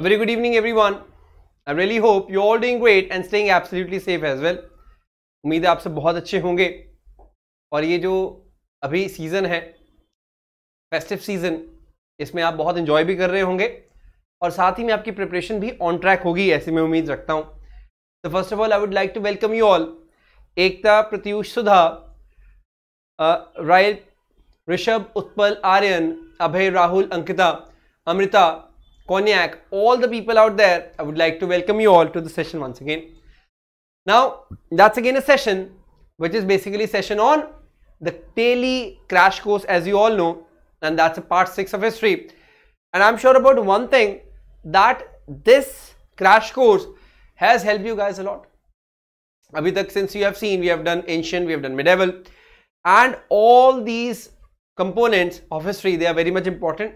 A very good evening everyone. I really hope you're all doing great and staying absolutely safe as well. उम्मीद है आप सब बहुत अच्छे होंगे और ये जो अभी सीज़न है फेस्टिव सीज़न इसमें आप बहुत इन्जॉय भी कर रहे होंगे और साथ ही में आपकी प्रिपरेशन भी ऑन ट्रैक होगी ऐसे मैं उम्मीद रखता हूँ तो first of all I would like to welcome you all Ekta Pratyush Sudha Rai Rishabh Utpal Aryan Abhay Rahul Ankita Amrita Cognac, all the people out there, I would like to welcome you all to the session once again. Now, that's again a session, which is basically session on the Paley crash course, as you all know, and that's a part 6 of history. And I'm sure about one thing, that this crash course has helped you guys a lot. Abhidak, since you have seen, we have done ancient, we have done medieval, and all these components of history, they are very much important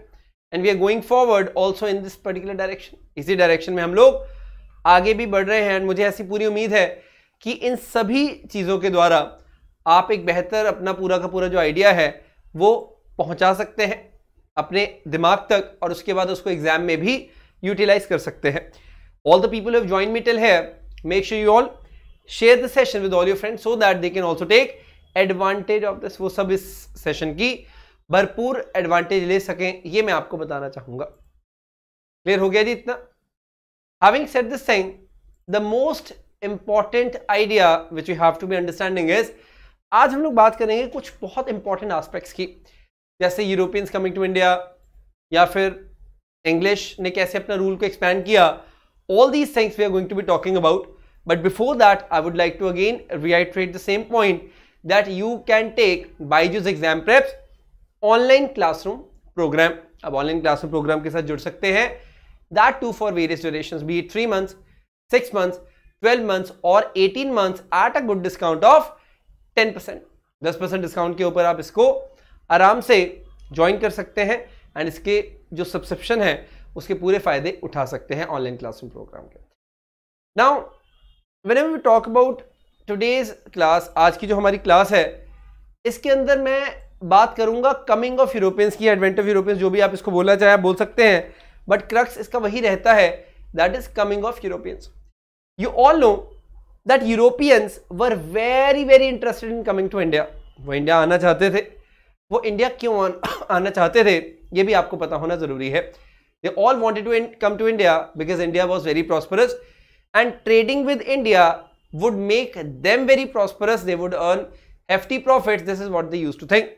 and we are going forward also in this particular direction इसी direction में हम लोग आगे भी बढ़ रहे हैं and मुझे ऐसी पूरी उम्मीद है कि इन सभी चीज़ों के द्वारा आप एक बेहतर अपना पूरा का पूरा जो आइडिया है वो पहुंचा सकते हैं अपने दिमाग तक और उसके बाद उसको एग्जाम में भी यूटिलाइज कर सकते हैं all the people have join me till है make sure you all share the session with all your friends so that they can also take advantage of this वो सब इस सेशन की भरपूर एडवांटेज ले सकें ये मैं आपको बताना चाहूंगा क्लियर हो गया जी इतना having set this thing the most important idea which you have to be understanding is आज हम लोग बात करेंगे कुछ बहुत इंपॉर्टेंट एस्पेक्ट्स की जैसे यूरोपियंस कमिंग टू इंडिया या फिर इंग्लिश ने कैसे अपना रूल को एक्सपैंड किया all these things we are going to be talking about but before that I would like to again reiterate the same point that you can take Byju's exam preps online classroom programme अब online classroom programme के साथ जुड़ सकते हैं that too for various duration be three months six months twelve months और eighteen months at a good discount of ten percent दस परसेंट discount के ऊपर आप इसको आराम से ज्वाइन कर सकते हैं एंड इसके जो सब्सक्रिप्शन है उसके पूरे फायदे उठा सकते हैं ऑनलाइन क्लासरूम प्रोग्राम के now when I'm talk about today's class आज की जो हमारी क्लास है इसके अंदर मैं बात करूंगा कमिंग ऑफ यूरोपियंस की एडवेंट ऑफ यूरोपियंस जो भी आप इसको बोलना चाहे बोल सकते हैं बट क्रक्स इसका वही रहता है that is coming of Europeans you all know that Europeans were very very interested in coming to India वो इंडिया आना चाहते थे वो इंडिया क्यों आन, आना चाहते थे ये भी आपको पता होना ज़रूरी है they all wanted to come to India because India was very prosperous and trading with India would make them very prosperous they would earn hefty profit this is what they used to think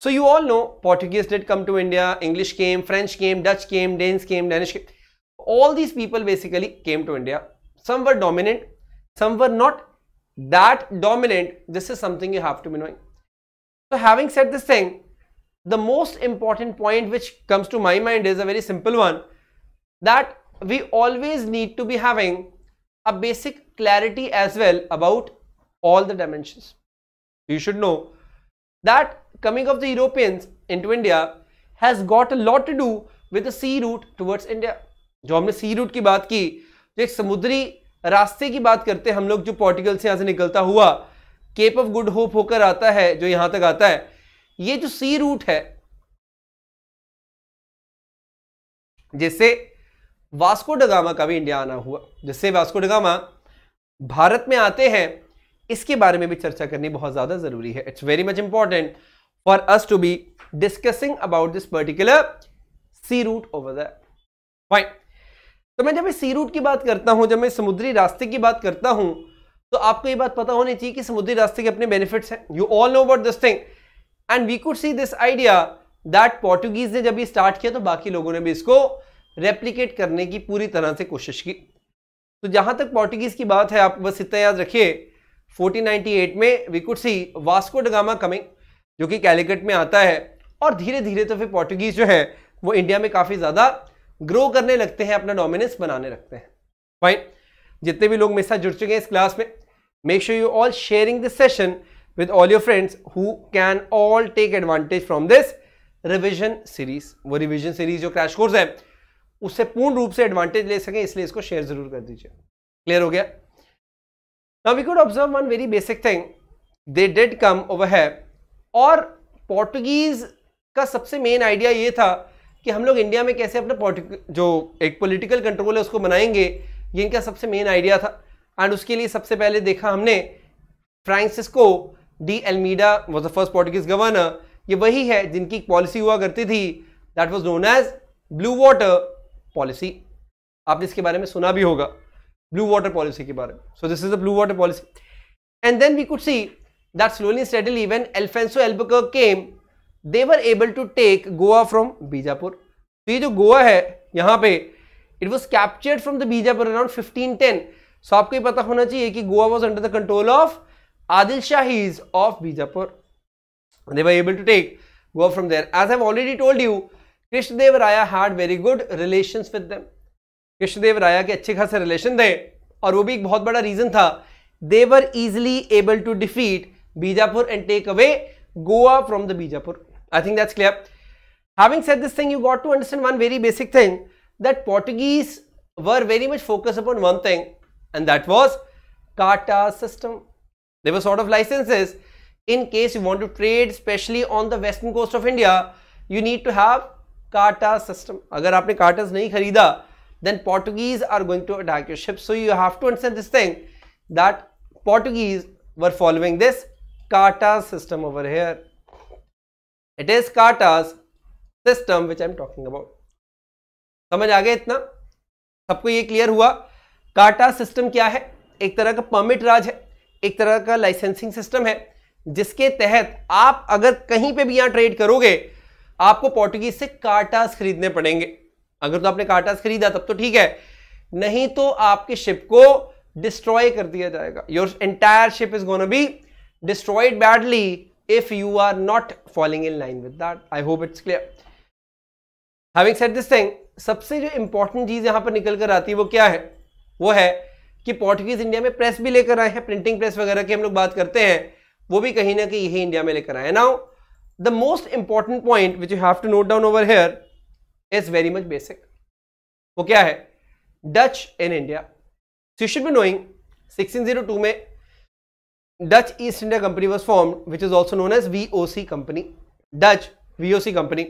So you all know Portuguese did come to India, English came, French came, Dutch came, Danes came, Danish came. All these people basically came to India. Some were dominant, some were not that dominant. This is something you have to be knowing. So having said this thing, the most important point which comes to my mind is a very simple one that we always need to be having a basic clarity as well about all the dimensions. You should know that coming of the Europeans into India has got a lot to do with the sea route towards India. जो हमने sea route की बात की जो एक समुद्री रास्ते की बात करते हैं हम लोग जो पोर्टिकल से यहाँ से निकलता हुआ केप ऑफ गुड होप होकर आता है जो यहाँ तक आता है ये जो सी रूट है जिससे वास्को डगामा का भी इंडिया आना हुआ जिससे वास्को डगामा भारत में आते हैं इसके बारे में भी चर्चा करनी बहुत ज़्यादा ज़रूरी है it's very much important for us to be discussing about this particular sea route over the तो मैं जब मैं सी रूट की बात करता हूं जब मैं समुद्री रास्ते की बात करता हूं तो आपको ये बात पता होनी चाहिए कि समुद्री रास्ते के अपने बेनिफिट्स हैं you all know about this thing and we could see this idea that Portuguese ने जब ये स्टार्ट किया तो बाकी लोगों ने भी इसको रेप्लीकेट करने की पूरी तरह से कोशिश की तो जहां तक पोर्टुगीज की बात है आप बस इतना याद रखिए 1498 में we could see Vasco da Gama coming जो कि कैलिकट में आता है और धीरे धीरे तो फिर पोर्टुगीज जो है वो इंडिया में काफ़ी ज़्यादा ग्रो करने लगते हैं अपना डोमिनेंस बनाने लगते हैं फाइन जितने भी लोग मेरे साथ जुड़ चुके हैं इस क्लास में make sure you all sharing this session with all your friends who can all take advantage from this revision series वो रिविजन सीरीज जो क्रैश कोर्स है उससे पूर्ण रूप से एडवांटेज ले सकें इसलिए इसको शेयर जरूर कर दीजिए क्लियर हो गया Now we could observe one very basic thing. They did come over here और पोर्टुगीज का सबसे मेन आइडिया ये था कि हम लोग इंडिया में कैसे अपना जो एक पोलिटिकल कंट्रोल है उसको बनाएंगे ये इनका सबसे मेन आइडिया था एंड उसके लिए सबसे पहले देखा हमने Francisco de Almeida was the first Portuguese governor ये वही है जिनकी पॉलिसी हुआ करती थी that was known as blue water policy आपने इसके बारे में सुना भी होगा ब्लू वाटर पॉलिसी के बारे में so this is the blue water policy and then we could see that slowly steadily even Alfonso Albuquerque came they were able to take Goa from Bijapur तो ये जो गोवा है यहाँ पे it was captured from the Bijapur around fifteen ten so आपको ये पता होना चाहिए कि Goa was under the control of Adil Shahis of Bijapur they were able to take Goa from there as I've already told you Krishnadeva Raya had very good relation with them Krishnadeva राय के अच्छे खासे relation थे और वो भी एक बहुत बड़ा रीजन था they were easily able to defeat Bijapur and take away Goa from the Bijapur I think that's clear having set this thing you got to understand one very basic thing that Portuguese were very much focus upon one thing and that was काटा system they were sort of licences in case you want to trade specially on the western coast of India you need to have काटा system अगर आपने काटास नहीं खरीदा then Portuguese are going to attack your ship. So you have to understand this thing that Portuguese were following this carta system over here. It is Carta's system which i'm talking about. samajh aa gaya itna sabko ye clear hua carta system kya hai ek tarah ka permit raj hai ek tarah ka licensing system hai जिसके तहत आप अगर कहीं पे भी यहां trade करोगे आपको पोर्टुगीज से कार्टास खरीदने पड़ेंगे अगर तो आपने कार्टास खरीदा तब तो ठीक है नहीं तो आपके शिप को डिस्ट्रॉय कर दिया जाएगा your entire ship is gonna be destroyed badly if you are not following in line with that I hope it's clear having set this thing सबसे जो इंपॉर्टेंट चीज यहां पर निकल कर आती है वो क्या है वो है कि पोर्टुगीज इंडिया में प्रेस भी लेकर आए हैं प्रिंटिंग प्रेस वगैरह की हम लोग बात करते हैं वो भी कहीं ना कहीं यही इंडिया में लेकर आए now the most important point which you have to note down over here is very much basic वो क्या है Dutch in India you should be knowing 1602 में Dutch East India company was form which is also known as VOC company Dutch VOC company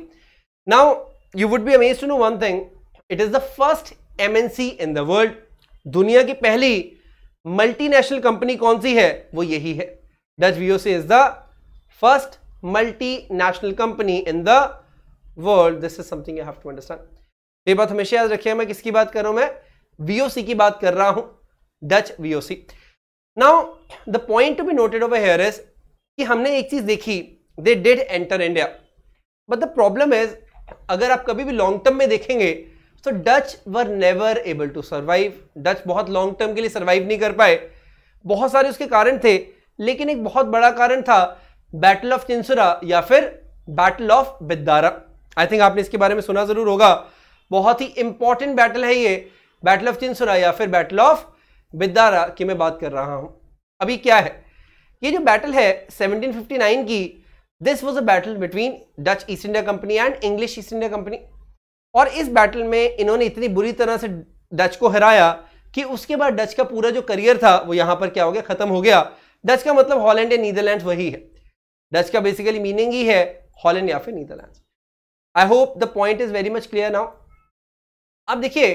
now you would be amaze to know one thing it is the first MNC in the world दुनिया की पहली multinational company कौन सी है वो यही है Dutch VOC is the first multinational company in the world this is something you have to understand ये बात हमेशा याद रखिए मैं किसकी बात कर रहा हूं मैं वीओसी की बात कर रहा हूं Dutch VOC now the point to be noted over here is कि हमने एक चीज देखी they did enter India but the problem is अगर आप कभी भी लॉन्ग टर्म में देखेंगे तो Dutch were never able to survive Dutch बहुत लॉन्ग टर्म के लिए सर्वाइव नहीं कर पाए बहुत सारे उसके कारण थे लेकिन एक बहुत बड़ा कारण था बैटल ऑफ चिंसुरा या फिर battle of Biddara I think आपने इसके बारे में सुना जरूर होगा बहुत ही इंपॉर्टेंट बैटल है ये बैटल ऑफ चिंसुरा या फिर बैटल ऑफ बिद्दारा की मैं बात कर रहा हूँ अभी क्या है ये जो बैटल है 1759 की this was a battle between Dutch East India Company and English East India Company और इस बैटल में इन्होंने इतनी बुरी तरह से डच को हराया कि उसके बाद डच का पूरा जो करियर था वो यहाँ पर क्या हो गया खत्म हो गया डच का मतलब हॉलैंड या नीदरलैंड वही है डच का बेसिकली मीनिंग ही है हॉलैंड या फिर Netherland I hope the point is very much clear now अब देखिए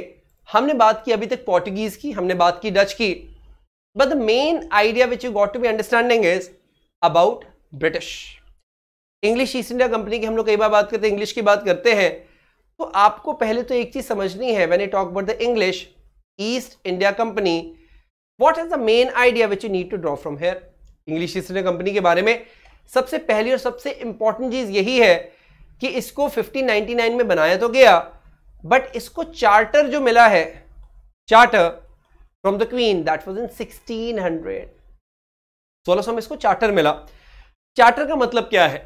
हमने बात की अभी तक पोर्टुगीज की हमने बात की डच की but the main idea which you got to be understanding is about British English East India Company की हम लोग कई बार बात करते हैं इंग्लिश की बात करते हैं तो आपको पहले तो एक चीज समझनी है when you talk about the English East India Company what is the main idea which you need to draw from here English East India Company के बारे में सबसे पहली और सबसे इंपॉर्टेंट चीज यही है कि इसको 1599 में बनाया तो गया बट इसको चार्टर जो मिला है charter from the queen that was in 1600 सोलह में इसको चार्टर मिला चार्टर का मतलब क्या है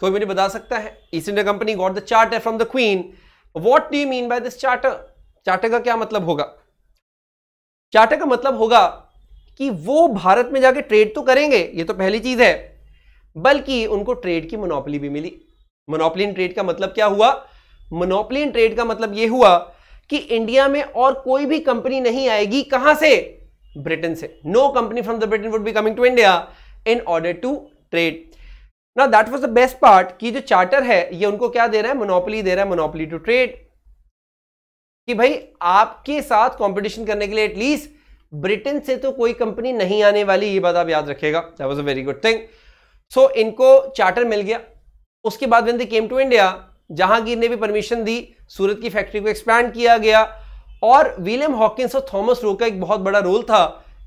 कोई मुझे बता सकता है East India Company got the charter from the queen what do you mean by this charter charter का क्या मतलब होगा चार्टर का मतलब होगा कि वो भारत में जाके ट्रेड तो करेंगे ये तो पहली चीज है बल्कि उनको ट्रेड की मोनोपली भी मिली मोनोपलिन ट्रेड का मतलब क्या हुआ मोनोपलिन ट्रेड का मतलब यह हुआ कि इंडिया में और कोई भी कंपनी नहीं आएगी कहां से ब्रिटेन से no company from the Britain would be coming to India in order to trade ना that was the best part कि जो चार्टर है ये उनको क्या दे रहा है मोनोपली दे रहा है मोनोपली टू ट्रेड कि भाई आपके साथ कंपटीशन करने के लिए एटलीस्ट ब्रिटेन से तो कोई कंपनी नहीं आने वाली ये बात आप याद रखेगा that was a very good thing so इनको चार्टर मिल गया उसके बाद when they came to India Jahangir ने भी परमिशन दी सूरत की फैक्ट्री को एक्सपैंड किया गया और विलियम हॉकिंस और थॉमस रो का एक बहुत बड़ा रोल था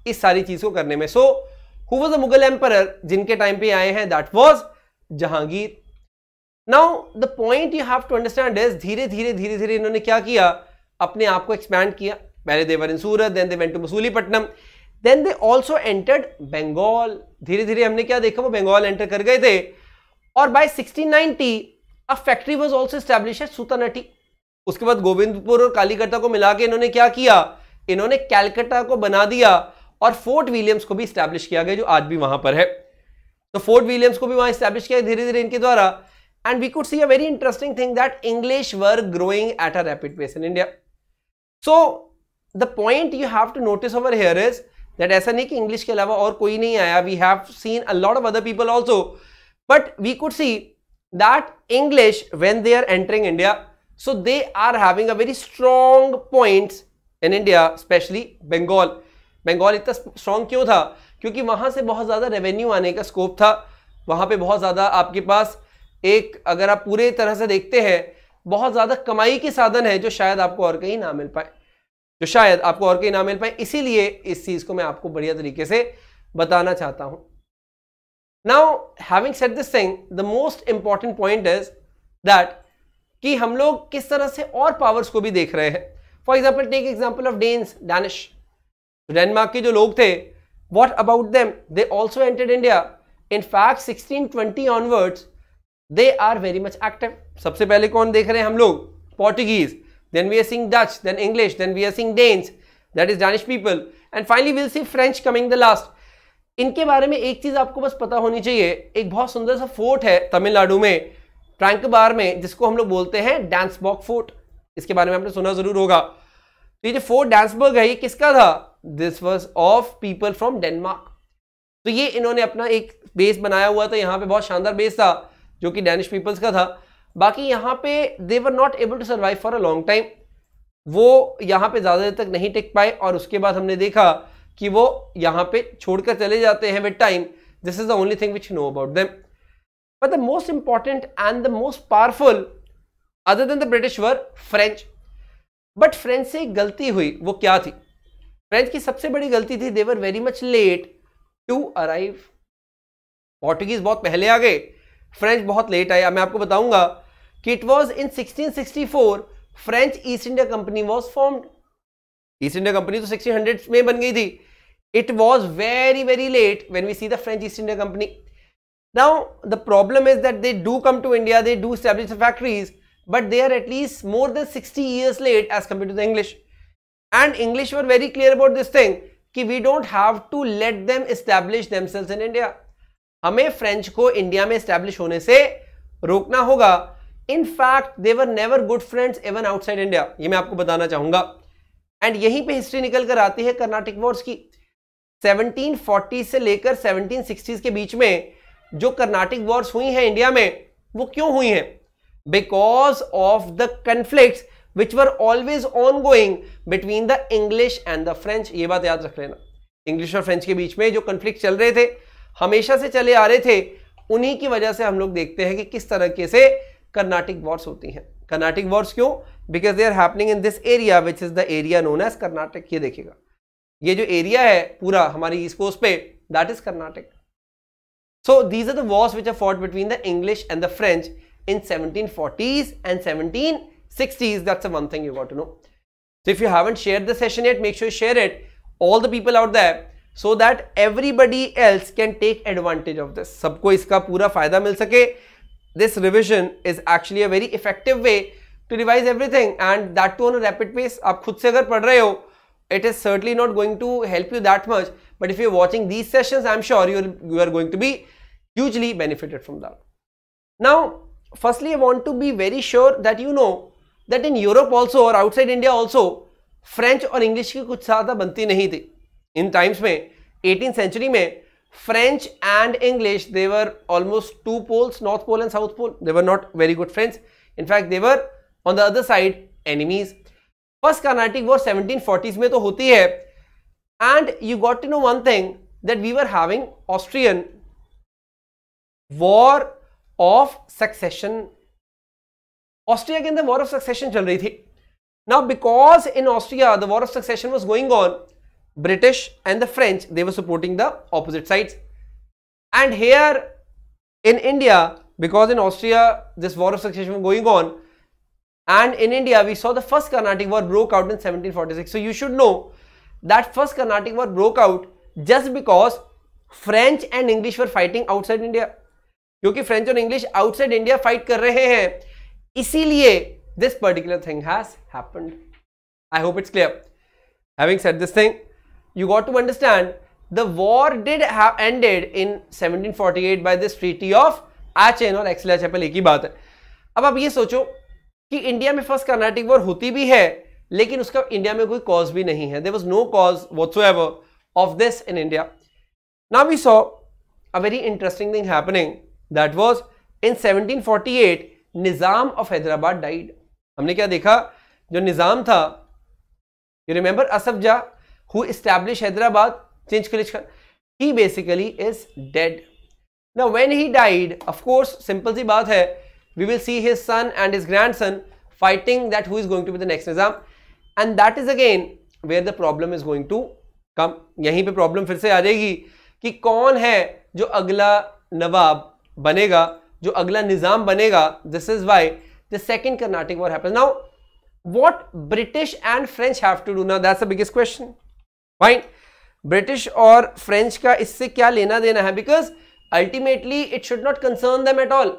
इस सारी चीज को करने में so who was a Mughal emperor जिनके टाइम पे आए हैं that was Jahangir now the point you have to understand is धीरे धीरे धीरे धीरे इन्होंने क्या किया अपने आप को एक्सपैंड किया पहले they were in Surat then they went to Masulipatnam then they also entered Bengal धीरे धीरे हमने क्या देखा वो बंगाल एंटर कर गए थे और by 1690 a factory was also establish at Sutanati उसके बाद गोविंदपुर और कालीकटा को मिला के इन्होंने क्या किया इन्होंने कैलकटा को बना दिया और फोर्ट विलियम्स को भी इस्टैब्लिश किया गया जो आज भी वहां पर है तो फोर्ट विलियम्स को भी वहां इस्टैब्लिश किया धीरे धीरे इनके द्वारा and we could see a very interesting thing that English were growing at a rapid pace in India so the point you have to notice over here is that ऐसा नहीं कि इंग्लिश के अलावा और कोई नहीं आया we have seen a lot of other people also but we could see that English, when they are entering India, so they are having a very strong point in India, especially Bengal. Bengal इतना strong क्यों था क्योंकि वहाँ से बहुत ज़्यादा revenue आने का स्कोप था वहाँ पर बहुत ज़्यादा आपके पास एक अगर आप पूरे तरह से देखते हैं बहुत ज़्यादा कमाई के साधन है जो शायद आपको और कहीं ना मिल पाए जो शायद आपको और कहीं ना मिल पाए इसीलिए इस चीज़ को मैं आपको बढ़िया तरीके से बताना चाहता हूँ now having set this thing the most important point is that कि हम लोग किस तरह से और पावर्स को भी देख रहे हैं for example take example of Danes Danish Denmark के जो लोग थे what about them they also enter India in fact sixteen twenty onwards they are very much active सबसे पहले कौन देख रहे हैं हम लोग Portuguese then we are seeing Dutch then English then we are seeing Danes that is Danish people and finally will see French coming the last इनके बारे में एक चीज आपको बस पता होनी चाहिए एक बहुत सुंदर सा फोर्ट है तमिलनाडु में ट्रैंकबार में जिसको हम लोग बोलते हैं डैंसबॉक फोर्ट इसके बारे में आपने सुना जरूर होगा तो ये जो फोर्ट डैंसबर्ग है ये किसका था this was of people from Denmark तो ये इन्होंने अपना एक बेस बनाया हुआ था यहाँ पे बहुत शानदार बेस था जो कि डैनिश पीपल्स का था बाकी यहाँ पे they were not able to survive for a long time वो यहाँ पे ज़्यादा देर तक नहीं टिक पाए और उसके बाद हमने देखा कि वो यहां पे छोड़कर चले जाते हैं with time this is the only thing which know about them but the most important and the most powerful other than the British were French but French से एक गलती हुई वो क्या थी फ्रेंच की सबसे बड़ी गलती थी they were very much late to arrive Portuguese बहुत पहले आ गए फ्रेंच बहुत लेट आया मैं आपको बताऊंगा कि it was in 1664 French East India company was formed East India company तो 1600 में बन गई थी it was very very late when we see the french east india company now the problem is that they do come to india they do establish the factories but they are at least more than 60 years late as compared to the english and english were very clear about this thing ki we don't have to let them establish themselves in india hame french ko india mein establish hone se rokna hoga in fact they were never good friends even outside india ye main aapko batana chahunga and yahi pe history nikal kar aati hai carnatic wars ki 1740 से लेकर 1760 के बीच में जो Carnatic Wars हुई हैं India में वो क्यों हुई हैं because of the conflict which were always ongoing between the English and the French ये बात याद रख लेना इंग्लिश और फ्रेंच के बीच में जो कन्फ्लिक्ट चल रहे थे हमेशा से चले आ रहे थे उन्हीं की वजह से हम लोग देखते हैं कि किस तरीके से कर्नाटिक वॉर्स होती हैं कर्नाटिक वॉर्स क्यों because they are happening in this area which is the area known as Karnataka ये देखेगा ये जो एरिया है पूरा हमारी ईस्ट कोस्ट पे that is Karnataka so these are the wars which are fought between the English and the French in seventeen forties and seventeen sixties that's one thing you got to know if you haven't share the session at make sure share it all the people out the so that everybody else can take advantage of this सबको इसका पूरा फायदा मिल सके this revision is actually a very effective way to revise everything and that too on rapid pace आप खुद से अगर पढ़ रहे हो it is certainly not going to help you that much but if you're watching these sessions i'm sure you are going to be hugely benefited from that now firstly i want to be very sure that you know that in europe also or outside india also french or english ki kuch sada banti nahi thi in times mein 18th century mein french and english they were almost two poles north pole and south pole they were not very good friends in fact they were on the other side enemies first Carnatic war 1740s में तो होती है and you got to know one thing that we were having Austrian war of succession Austria के अंदर war of succession चल रही थी now because in Austria the war of succession was going on British and the French they were supporting the opposite side and here in India because in Austria this war of succession going on And in India, we saw the first Carnatic War broke out in 1746. So you should know that first Carnatic War broke out just because French and English were fighting outside India क्योंकि French और English outside India fight कर रहे हैं इसीलिए this particular thing has happened I hope it's clear having said this thing you got to understand the war did have ended in 1748 by this treaty of Aachen और एक्सला chapel एक ही बात है अब आप ये सोचो कि इंडिया में फर्स्ट कर्नाटिक वॉर होती भी है लेकिन उसका इंडिया में कोई कॉज भी नहीं है there was no cause ever of this in India now we saw a very interesting thing happening that was in 1748 Nizam of Hyderabad died हमने क्या देखा जो निजाम था you remember Asaf Jah who establish Hyderabad Chin Qilich Khan he basically is dead ना when he died of course simple सी बात है we will see his son and his grandson fighting that who is going to be the next Nizam. And that is again where the problem is going to come. Here problem will come again. Who is the Nawab banega, jo agla Nizam banega. This is why the second Carnatic war happens. Now, what British and French have to do now? That's the biggest question. Fine. British or French ka isse kya lena dena hai? Because ultimately it should not concern them at all.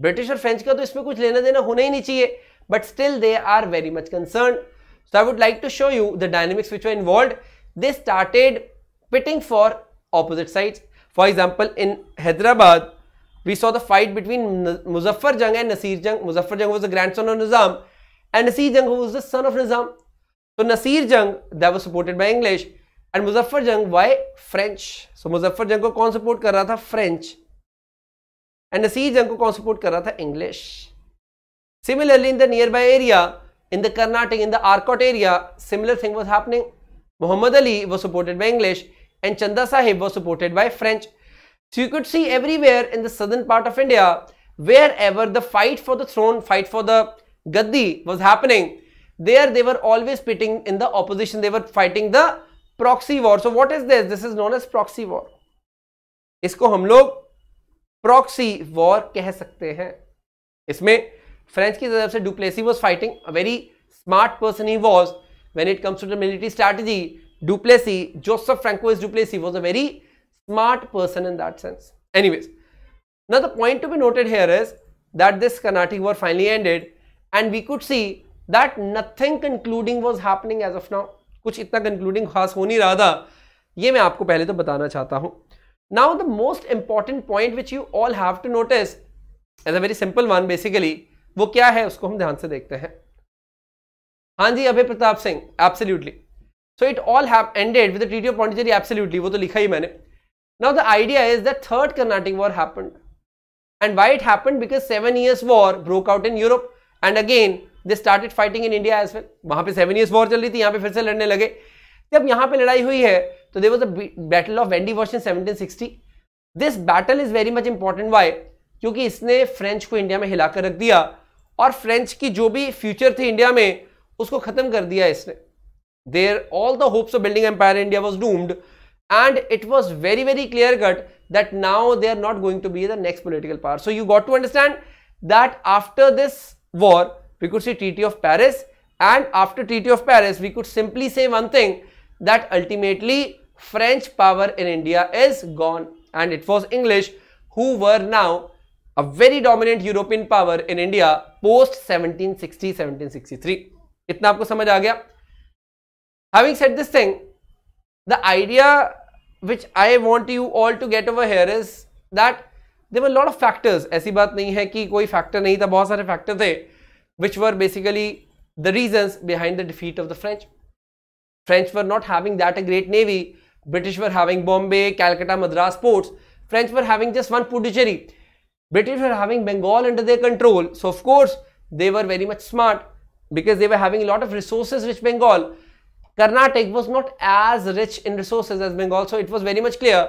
British और French का तो इसमें कुछ लेना देना होना ही नहीं चाहिए but still they are very much concern so I would like to show you the dynamics which are involve they started fighting for opposite sides. For example, in Hyderabad, we saw the fight between Muzaffar Jung and Nasir Jung. Muzaffar Jung was the grandson of Nizam and Nasir Jung was the son of Nizam. So Nasir Jung, that was supported by English and Muzaffar Jung by French. So Muzaffar Jung को कौन support कर रहा था? French. and the C Janko कौन support कर रहा था English similarly in the nearby area in the Karnataka in the Arcot area similar thing was happening Mohammed Ali was supported by English and Chanda Sahib was So you could see everywhere in the southern part of India, wherever the fight for the throne, fight for the Gaddi was happening, there they were always pitting in the opposition. They were fighting the proxy war. So what is this? This is known as proxy war. इसको हम लोग proxy war कह सकते हैं इसमें French की तरफ से Dupleix was fighting a very smart person he was when it comes to the military strategy Dupleix Joseph François Dupleix was a very smart person in that sense anyways now the point to be noted here is that this Carnatic war finally ended and we could see that nothing concluding was happening as of now कुछ इतना concluding खास हो नहीं रहा था ये मैं आपको पहले तो बताना चाहता हूँ Now the most important point which you all have to notice as a very simple one basically वो क्या है उसको हम ध्यान से देखते हैं हाँ जी Abhay Pratap Singh absolutely so it all have ended with the treaty of Pondicherry absolutely वो तो लिखा ही मैंने now the idea is that third Carnatic war happened and why it happened because seven years war broke out in Europe and again they started fighting in India as well वहां पे seven years war चल रही थी यहाँ पे फिर से लड़ने लगे जब यहाँ पे लड़ाई हुई है तो there was battle of of Wendy in seventeen sixty this battle is very much important why क्योंकि इसने फ्रेंच को इंडिया में हिलाकर रख दिया और फ्रेंच की जो भी फ्यूचर थी इंडिया में उसको खत्म कर दिया इसने their all the hopes of building empire India was doomed and it was very very clear cut that now they are not going to be the next political power so you got to understand that after this war we could see treaty of Paris and after treaty of Paris we could simply say one thing that ultimately French power in India is gone and it was English who were now a very dominant European power in India post 1760 1763 इतना आपको समझ आ गया having said this thing the idea which I want you all to get over here is that there were a lot of factors ऐसी बात नहीं है कि कोई factor नहीं था बहुत सारे factor थे which were basically the reasons behind the defeat of the French French were not having that a great navy. British were having Bombay, Calcutta, Madras ports. French were having just one Puducherry. British were having Bengal under their control. So of course, they were very much smart because they were having a lot of resources which Bengal. Karnataka was not as rich in resources as Bengal. So it was very much clear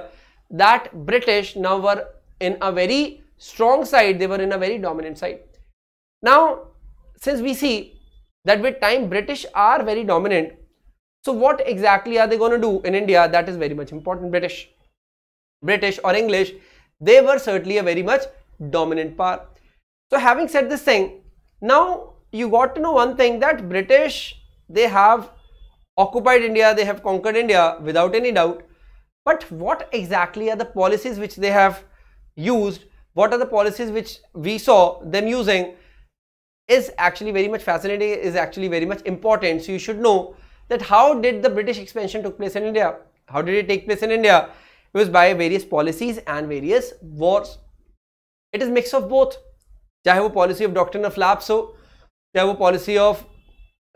that British now were in a very strong side. They were in a very dominant side. Now, since we see that with time British are very dominant so what exactly are they going to do in India? That is very much important. British, British or English, they were certainly a very much dominant power. So having said this thing, now you got to know one thing that British, they have occupied India, they have conquered India without any doubt. But what exactly are the policies which they have used? What are the policies which we saw them using is actually very much fascinating, is actually very much important. So you should know that how did the British expansion took place in India? How did it take place in India? It was by various policies and various wars. It is mix of both. चाहे वो of doctrine of of lapse हो चाहे वो policy of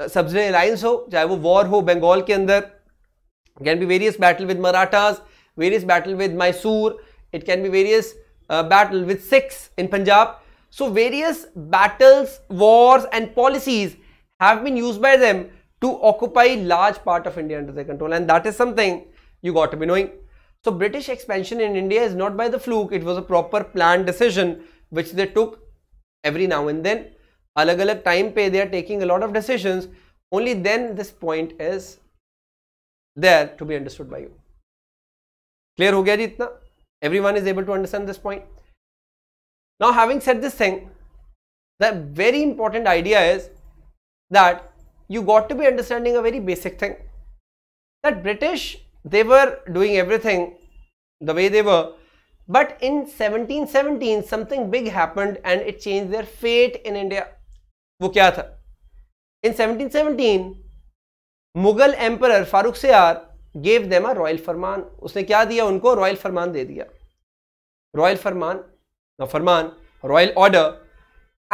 subsidiary alliance हो चाहे वो war हो बंगाल के अंदर various battle with battle with Marathas various battle it can be various uh, battle with Sikhs in punjab so various battles wars and policies have been used by them to occupy large part of India under their control and that is something you got to be knowing. So British expansion in India is not by the fluke, it was a proper planned decision which they took every now and then. Alag alag time pe they are taking a lot of decisions. Only then this point is there to be understood by you. Clear ho gaya ji itna? Everyone is able to understand this point. Now having said this thing, the very important idea is that you got to be understanding a very basic thing that British they were doing everything the way they were but in 1717 something big happened and it changed their fate in India. वो क्या था? In 1717 Mughal emperor Farrukh Siyar gave them a royal farman उसने क्या दिया उनको royal farman दे Royal royal farman farman royal order.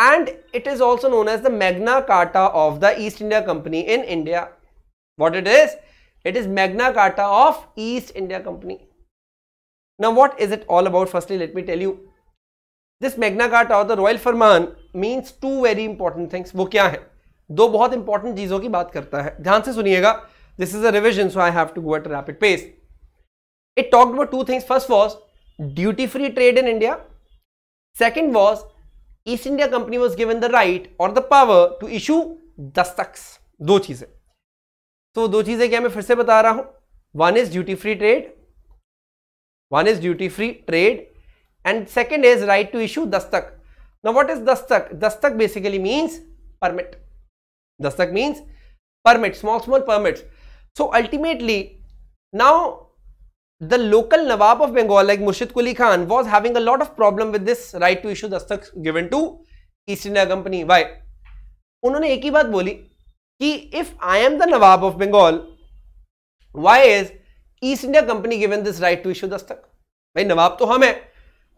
and it is also known as the Magna Carta of the East India Company in India. What it is? It is Magna Carta of East India Company. Now what is it all about? Firstly, let me tell you. This Magna Carta or the Royal Farman means two very important things. वो क्या है दो बहुत important चीजों की बात करता है ध्यान से सुनिएगा is a revision so i have to go at a rapid pace it talked about two things first was duty free trade in india second was East India company was given the right और the power to issue dastaks दो चीजें तो दो चीजें क्या मैं फिर से बता रहा हूं one is duty free trade one is duty free trade and second is right to issue dastak now what is dastak dastak basically means permit dastak means permit small small permit so ultimately now the local nawab of Bengal like Murshid Quli Khan was है lot of problem with this right to issue dastak given to East India company why उन्होंने एक ही बात बोली कि if I am the nawab of Bengal why is East India company given this right to issue dastak भाई नवाब तो हम है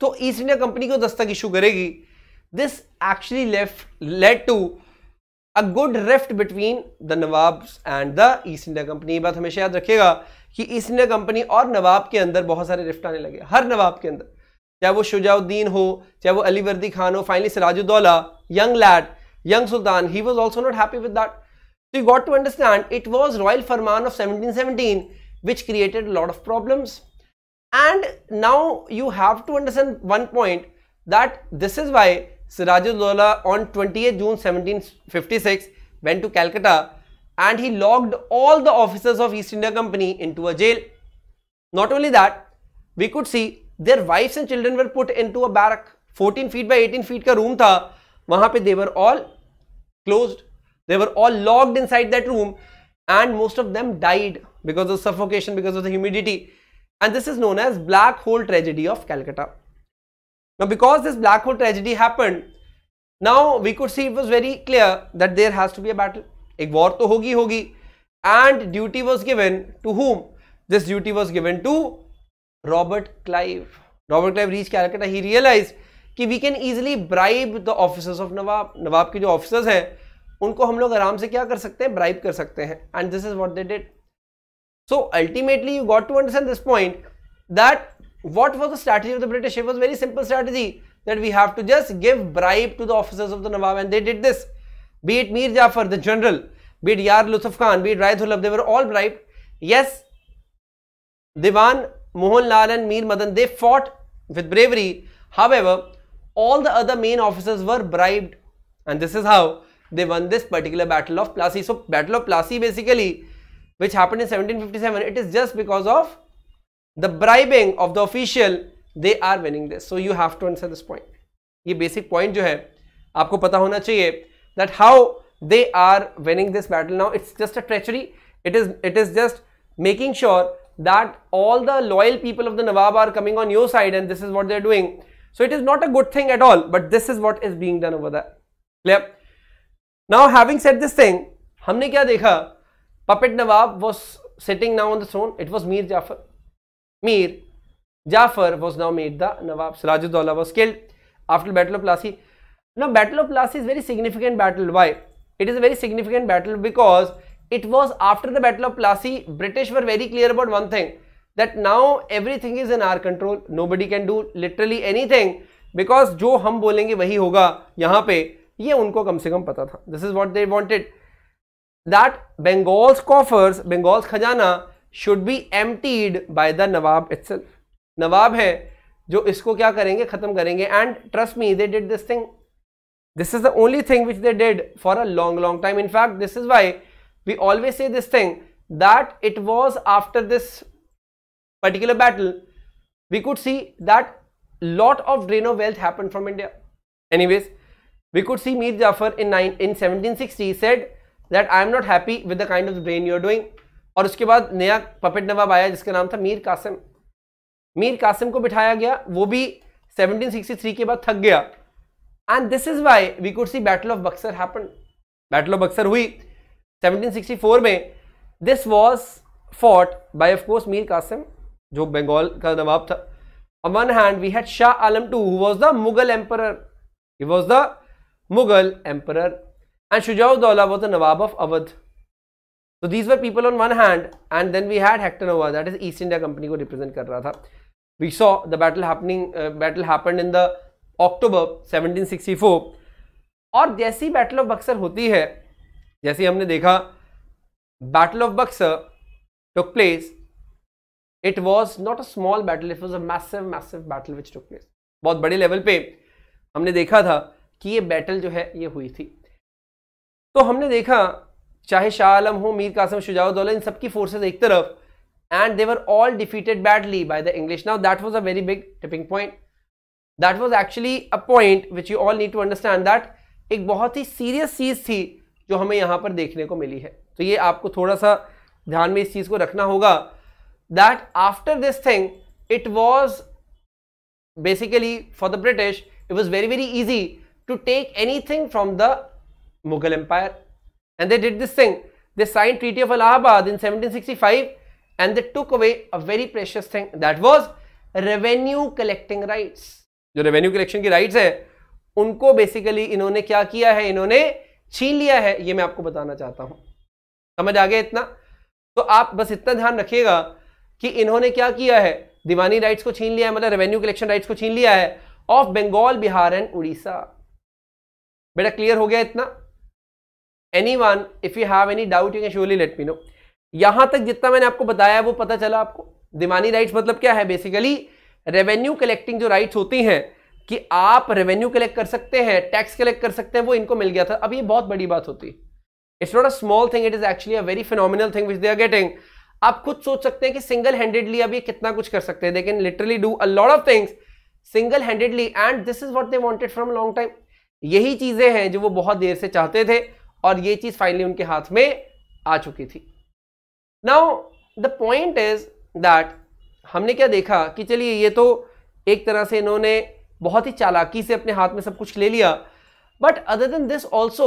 तो ईस्ट इंडिया कंपनी को दस्तक इशू करेगी this actually led to a good rift between the nawab and the East India company ये बात हमेशा याद रखेगा कि ईस्ट इंडिया कंपनी और नवाब के अंदर बहुत सारे रिफ्ट आने लगे हर नवाब के अंदर चाहे वो शुजाउद्दीन हो चाहे वो अलीवर्दी खान हो finally Siraj-ud-Daulah young lad young sultan he was also not happy with that so you got to understand it was royal farman of seventeen seventeen which created lot of problems and now you have to understand one point that this is why Siraj-ud-Daulah on twenty eight June seventeen fifty six went to Calcutta and he locked all the officers of East India Company into a jail. Not only that, we could see their wives and children were put into a barrack. 14 feet by 18 feet का room था वहां पे were all closed. They were all in inside that room, and most of them died because of suffocation, because of the humidity. And this is known as Black Hole Tragedy of Calcutta. now because this black hole tragedy happened now we could see it was very clear that there has to be a battle एक war तो होगी होगी and duty was given to whom this duty was given to Robert Clive Robert Clive reach Calcutta he realize कि we can easily bribe the officers of nawab nawab के जो officers हैं उनको हम लोग आराम से क्या कर सकते हैं ब्राइब कर सकते हैं and this is what they did so ultimately you got to understand this point that what was the strategy of the British very simple very that we have to just give bribe to the to the officers of the Nawab and they be it Mir Jafar, the general, be it Yar Lusuf Khan, be it Raithulab, they were all bribed. Yes, Divan, Mohan Lal and Mir Madan, they fought with bravery. However, all the other main officers were bribed and this is how they won this particular battle of Plassey. So, battle of Plassey basically which happened in 1757, it is just because of the bribing of the official they are winning this. So, you have to answer this point. This basic point you have आपको पता that how they are winning this battle now it's just a treachery it is it is just making sure that all the loyal people of the nawab are coming on your side and this is what they're doing so it is not a good thing at all but this is what is being done over there clear now having said this thing हमने kya dekha? puppet nawab was sitting now on the throne it was mir jafar mir jafar was now made the nawab sirajuddaulah was killed after battle of plassey Now, Battle of Plassey is very significant battle. Why? It is a very significant battle because it was after the Battle of Plassey, British were very clear about one thing that now everything is in our control. Nobody can do literally anything because जो हम बोलेंगे वही होगा यहाँ पे ये उनको कम से कम पता था this is what they wanted that bengal's coffers bengal's खजाना should be emptied by the nawab itself nawab है जो इसको क्या करेंगे ख़त्म करेंगे and trust me they did this thing This is the only thing which they did for a long, long time. In fact, this is why we always say this thing that it was after this particular battle, we could see that lot of drain of wealth happened from India. Anyways, we could see Mir Jafar in, nine, in 1760 said that I am not happy with the kind of drain you are doing. और उसके बाद नया puppet Nawab आया जिसका नाम था Mir Kasim. Mir Qasim को बिठाया गया वो भी 1763 के बाद थक गया and this is why we could see Battle of Buxar happened. Battle of Buxar hui 1764 में this was fought by of course Mir Qasim, जो Bengal का नवाब था on one hand we had Shah Alam II who was the Mughal emperor. He was the Mughal emperor and ud-Daula was the Nawab of Awadh. So these were people on one hand and then we had Hector Nova, that is East India Company ko represent kar raha tha. We saw the battle happening, uh, battle happened in the अक्टूबर 1764 और जैसी battle of Buxar होती है जैसे हमने देखा battle of Buxar took place it was not a small battle it was a massive massive battle which took place बहुत बड़े level पे हमने देखा था कि ये बैटल जो है ये हुई थी तो हमने देखा चाहे शाह आलम हो मीर कासम शुजाउद्दौला इन सबकी फोर्सेज एक तरफ and they were all defeated badly by the English now that was a very big tipping point that was actually a point which you all need to understand that एक बहुत ही सीरियस चीज़ थी जो हमें यहाँ पर देखने को मिली है तो ये आपको थोड़ा सा ध्यान में इस चीज़ को रखना होगा that after this thing it was basically for the British it was very very easy to take anything from the Mughal empire and they did this thing they sign treaty of Allahabad in 1765 and they took away a very precious thing that was revenue collecting rights जो revenue collection की rights है उनको basically इन्होंने क्या किया है इन्होंने छीन लिया है ये मैं आपको बताना चाहता हूं समझ आ गया इतना तो आप बस इतना ध्यान रखिएगा कि इन्होंने क्या किया है दीवानी राइट्स को छीन लिया है मतलब रेवेन्यू कलेक्शन राइट्स को छीन लिया है ऑफ बंगाल बिहार एंड उड़ीसा बेटा क्लियर हो गया इतना anyone if you have any doubt you can surely let me know यहां तक जितना मैंने आपको बताया वो पता चला आपको दीवानी राइट्स मतलब क्या है बेसिकली रेवेन्यू कलेक्टिंग जो राइट्स होती हैं कि आप रेवेन्यू कलेक्ट कर सकते हैं टैक्स कलेक्ट कर सकते हैं वो इनको मिल गया था अब ये बहुत बड़ी बात होती it's not a small thing it is actually a very phenomenal thing which they are getting आप खुद सोच सकते हैं कि सिंगल हैंडेडली अब ये कितना कुछ कर सकते हैं they can literally do a lot of things single-handedly and this is what they wanted from long time यही चीजें हैं जो वो बहुत देर से चाहते थे और ये चीज फाइनली उनके हाथ में आ चुकी थी now the point is that हमने क्या देखा कि चलिए ये तो एक तरह से इन्होंने बहुत ही चालाकी से अपने हाथ में सब कुछ ले लिया but other than this also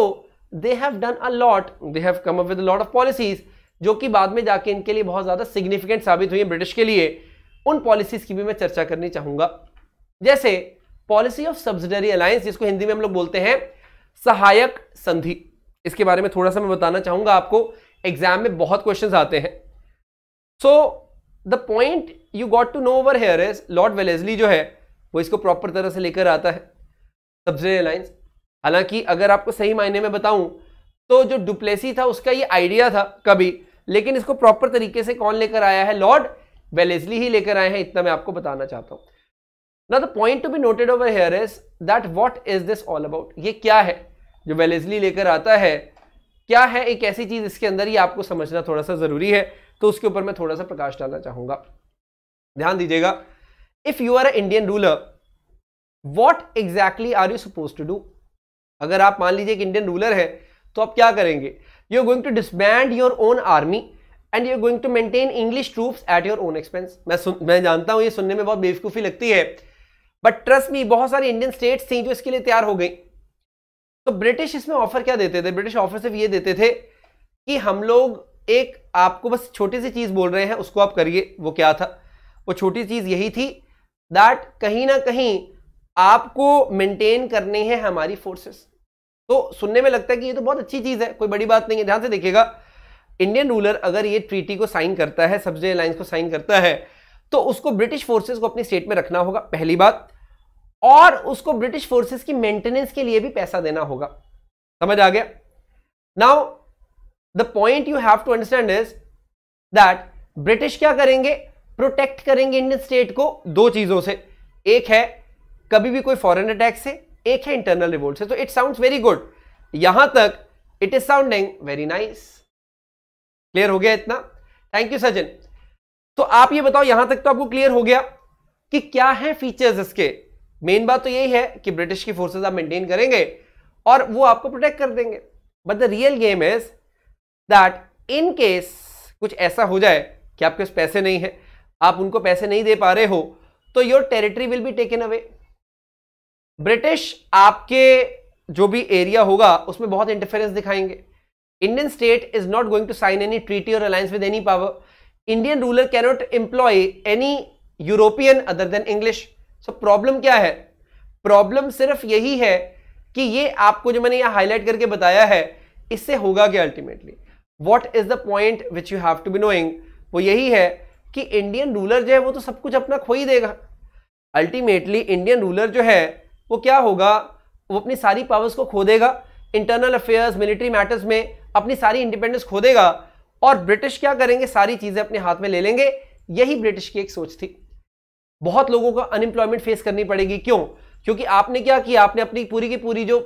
they have done a lot they have come up with lot of policies जो कि बाद में जाके इनके लिए बहुत ज़्यादा सिग्निफिकेंट साबित हुई है ब्रिटिश के लिए उन पॉलिसीज की भी मैं चर्चा करनी चाहूँगा जैसे पॉलिसी ऑफ सब्सिडरी अलायंस जिसको हिंदी में हम लोग बोलते हैं सहायक संधि इसके बारे में थोड़ा सा मैं बताना चाहूंगा आपको एग्जाम में बहुत क्वेश्चन आते हैं so the point you got to know over here is Lord Wellesley जो है वो इसको प्रॉपर तरह से लेकर आता है सब्सिडरी अलायंस हालांकि अगर आपको सही मायने में बताऊं तो जो डुप्लेसी था उसका ये आइडिया था कभी लेकिन इसको प्रॉपर तरीके से कौन लेकर आया है लॉर्ड वेलेजली ही लेकर आए हैं इतना मैं आपको बताना चाहता हूँ ना the point to be noted over here is that what is this all about ये क्या है जो वेलेजली लेकर आता है क्या है एक ऐसी चीज़ इसके अंदर ही आपको समझना थोड़ा सा ज़रूरी है तो उसके ऊपर मैं थोड़ा सा प्रकाश डालना चाहूंगा ध्यान दीजिएगा if you are Indian ruler what exactly are you suppose to do अगर आप मान लीजिए कि इंडियन रूलर है तो आप क्या करेंगे you are going to disband your own army and you are going to maintain English troops at your own expense मैं सुन मैं जानता हूं ये सुनने में बहुत बेवकूफ़ी लगती है बट ट्रस्ट मी बहुत सारी इंडियन स्टेट्स थी जो इसके लिए तैयार हो गई तो ब्रिटिश इसमें ऑफर क्या देते थे ब्रिटिश ऑफर सिर्फ ये देते थे कि हम लोग एक आपको बस छोटी सी चीज़ बोल रहे हैं उसको आप करिए वो क्या था वो छोटी चीज़ यही थी दैट कहीं ना कहीं आपको मेंटेन करने हैं हमारी फोर्सेस तो सुनने में लगता है कि ये तो बहुत अच्छी चीज़ है कोई बड़ी बात नहीं है ध्यान से देखिएगा इंडियन रूलर अगर ये ट्रीटी को साइन करता है सब्जे अलायंस को साइन करता है तो उसको ब्रिटिश फोर्सेस को अपनी स्टेट में रखना होगा पहली बात और उसको ब्रिटिश फोर्सेस की मेंटेनेंस के लिए भी पैसा देना होगा समझ आ गया now the point you have to understand is that British क्या करेंगे प्रोटेक्ट करेंगे इंडियन स्टेट को दो चीजों से एक है कभी भी कोई फॉरेन अटैक से एक है इंटरनल रिवोल्ट से तो इट साउंड वेरी गुड यहां तक it is sounding very nice clear हो गया इतना थैंक यू सचिन तो आप ये बताओ यहां तक तो आपको क्लियर हो गया कि क्या है फीचर्स इसके मेन बात तो यही है कि ब्रिटिश की फोर्सेस आप मेंटेन करेंगे और वो आपको प्रोटेक्ट कर देंगे but the real game is that in case कुछ ऐसा हो जाए कि आपके पास पैसे नहीं है आप उनको पैसे नहीं दे पा रहे हो तो your territory will be taken away British आपके जो भी एरिया होगा उसमें बहुत इंटरफेरेंस दिखाएंगे Indian state is not going to sign any treaty और alliance with any power Indian ruler cannot employ any European other than English so problem क्या है प्रॉब्लम सिर्फ यही है कि ये आपको जो मैंने यहां हाईलाइट करके बताया है इससे होगा क्या ultimately what is the point which you have to be knowing वो यही है कि इंडियन रूलर जो है वो तो सब कुछ अपना खो ही देगा अल्टीमेटली इंडियन रूलर जो है वो क्या होगा वो अपनी सारी पावर्स को खो देगा इंटरनल अफेयर्स मिलिट्री मैटर्स में अपनी सारी इंडिपेंडेंस खो देगा और ब्रिटिश क्या करेंगे सारी चीज़ें अपने हाथ में ले लेंगे यही ब्रिटिश की एक सोच थी बहुत लोगों को अनएम्प्लॉयमेंट फेस करनी पड़ेगी क्यों क्योंकि आपने क्या किया आपने अपनी पूरी की पूरी जो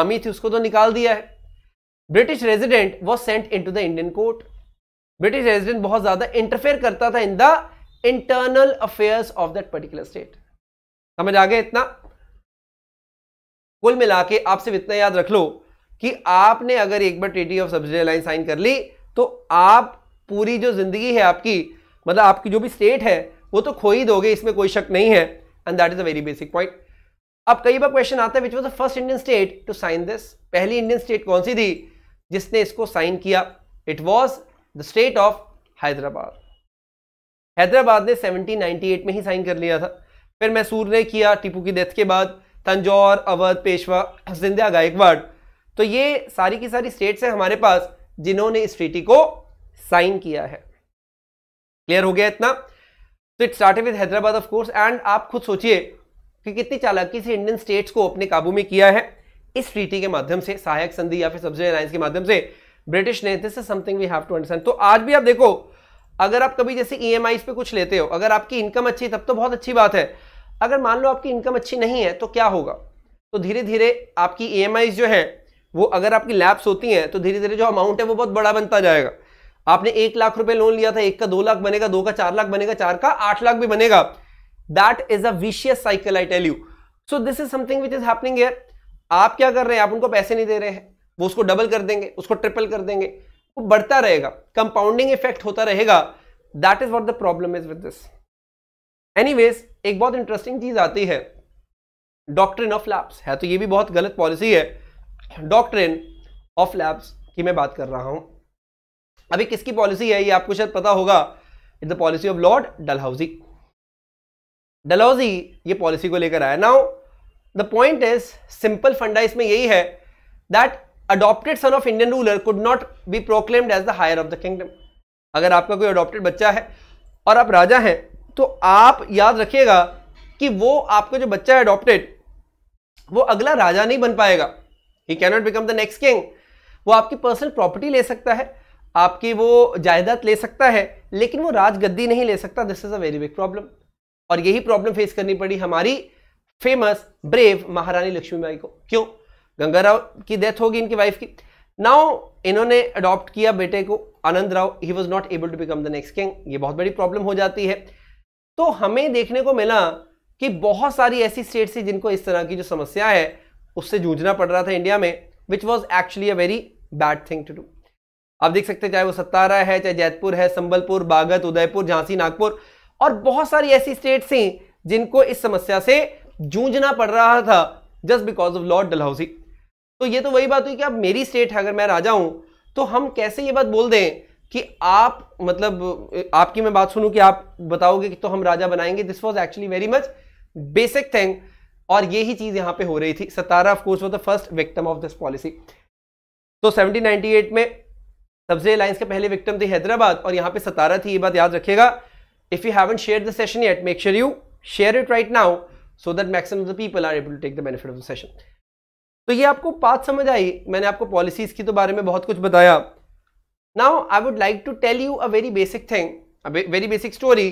आर्मी थी उसको तो निकाल दिया है British resident was sent in the Indian court British resident बहुत ज्यादा इंटरफेयर करता था in the internal affairs of that particular state समझ आ गए इतना कुल मिला के आप सिर्फ इतना याद रख लो कि आपने अगर एक बार treaty of subsidy line sign कर ली तो आप पूरी जो जिंदगी है आपकी मतलब आपकी जो भी स्टेट है वो तो खो ही दोगे इसमें कोई शक नहीं है and that is a very basic point अब कई बार क्वेश्चन आता है which was the first Indian state to sign this पहली इंडियन स्टेट कौन सी थी जिसने इसको साइन किया it was the state of Hyderabad Hyderabad ने 1798 में ही साइन कर लिया था फिर मैसूर ने किया टीपू की डेथ के बाद तंजौर अवध पेशवा जिंदा गायकवाड़ तो ये सारी की सारी स्टेट्स हैं हमारे पास जिन्होंने इस ट्रीटी को साइन किया है क्लियर हो गया इतना तो it started with Hyderabad of course and आप खुद सोचिए कि कितनी चालाकी से इंडियन स्टेट्स को अपने काबू में किया है इस ट्रीटी के माध्यम से सहायक संधि या फिर सब्जी अलायंस के माध्यम से ब्रिटिश ने this is something we have to understand तो आज भी आप देखो अगर आप कभी जैसे ई e पे कुछ लेते हो अगर आपकी इनकम अच्छी तब तो बहुत अच्छी बात है अगर मान लो आपकी इनकम अच्छी नहीं है तो क्या होगा तो धीरे धीरे आपकी ई e जो है वो अगर आपकी लैब्स होती हैं तो धीरे धीरे जो अमाउंट है वो बहुत बड़ा बनता जाएगा आपने एक लाख रुपए लोन लिया था एक का दो लाख बनेगा दो का चार लाख बनेगा चार का आठ लाख भी बनेगा that is a vicious cycle I tell you so this is something which is happening आप क्या कर रहे हैं आप उनको पैसे नहीं दे रहे हैं वो उसको डबल कर देंगे उसको ट्रिपल कर देंगे वो बढ़ता रहेगा कंपाउंडिंग इफेक्ट होता रहेगा that is what the problem is with this anyways एक बहुत इंटरेस्टिंग चीज आती है डॉक्ट्रिन ऑफ लैब्स है तो ये भी बहुत गलत पॉलिसी है डॉक्ट्रिन ऑफ लैब्स की मैं बात कर रहा हूं अभी किसकी पॉलिसी है ये आपको शायद पता होगा it the policy of Lord Dalhousie Dalhousie ये पॉलिसी को लेकर आया now the point is simple फंडा इसमें यही है that adopted son of Indian ruler could not be proclaimed as the heir of the kingdom अगर आपका कोई अडोप्टेड बच्चा है और आप राजा हैं तो आप याद रखिएगा कि वो आपका जो बच्चा है अडोप्टेड वो अगला राजा नहीं बन पाएगा he cannot become the next king वो आपकी पर्सनल प्रॉपर्टी ले सकता है आपकी वो जायदाद ले सकता है लेकिन वो राजगद्दी नहीं ले सकता this is a very big problem और यही प्रॉब्लम फेस करनी पड़ी हमारी फेमस ब्रेव महारानी लक्ष्मीबाई को क्यों गंगा राव की डेथ होगी इनकी वाइफ की नाउ इन्होंने अडॉप्ट किया बेटे को Anand Rao he was not able to become the next king ये बहुत बड़ी प्रॉब्लम हो जाती है तो हमें देखने को मिला कि बहुत सारी ऐसी स्टेट्स थी जिनको इस तरह की जो समस्या है उससे जूझना पड़ रहा था इंडिया में which was actually a very bad thing to do आप देख सकते हैं चाहे वो सत्तारा है चाहे जयपुर है संबलपुर बागत उदयपुर झांसी नागपुर और बहुत सारी ऐसी स्टेट्स थी जिनको इस समस्या से जूझना पड़ रहा था just because of Lord Dalhousie तो ये तो वही बात हुई कि आप मेरी स्टेट है अगर मैं राजा हूं तो हम कैसे ये बात बोल दें कि आप मतलब आपकी मैं बात सुनूं कि आप बताओगे कि तो हम राजा बनाएंगे this was actually very much basic thing और यही चीज यहां पे हो रही थी Satara of course was the first victim of this policy तो 1798 में सबसे अलायंस के पहले विक्टम थे हैदराबाद और यहां पे सतारा थी ये बात याद रखेगा if you haven't share the session yet make sure you share it right now so that maximum the people are able to take the benefit of the session तो ये आपको बात समझ आई मैंने आपको पॉलिसीज की तो बारे में बहुत कुछ बताया now I would like to tell you a very basic thing very basic story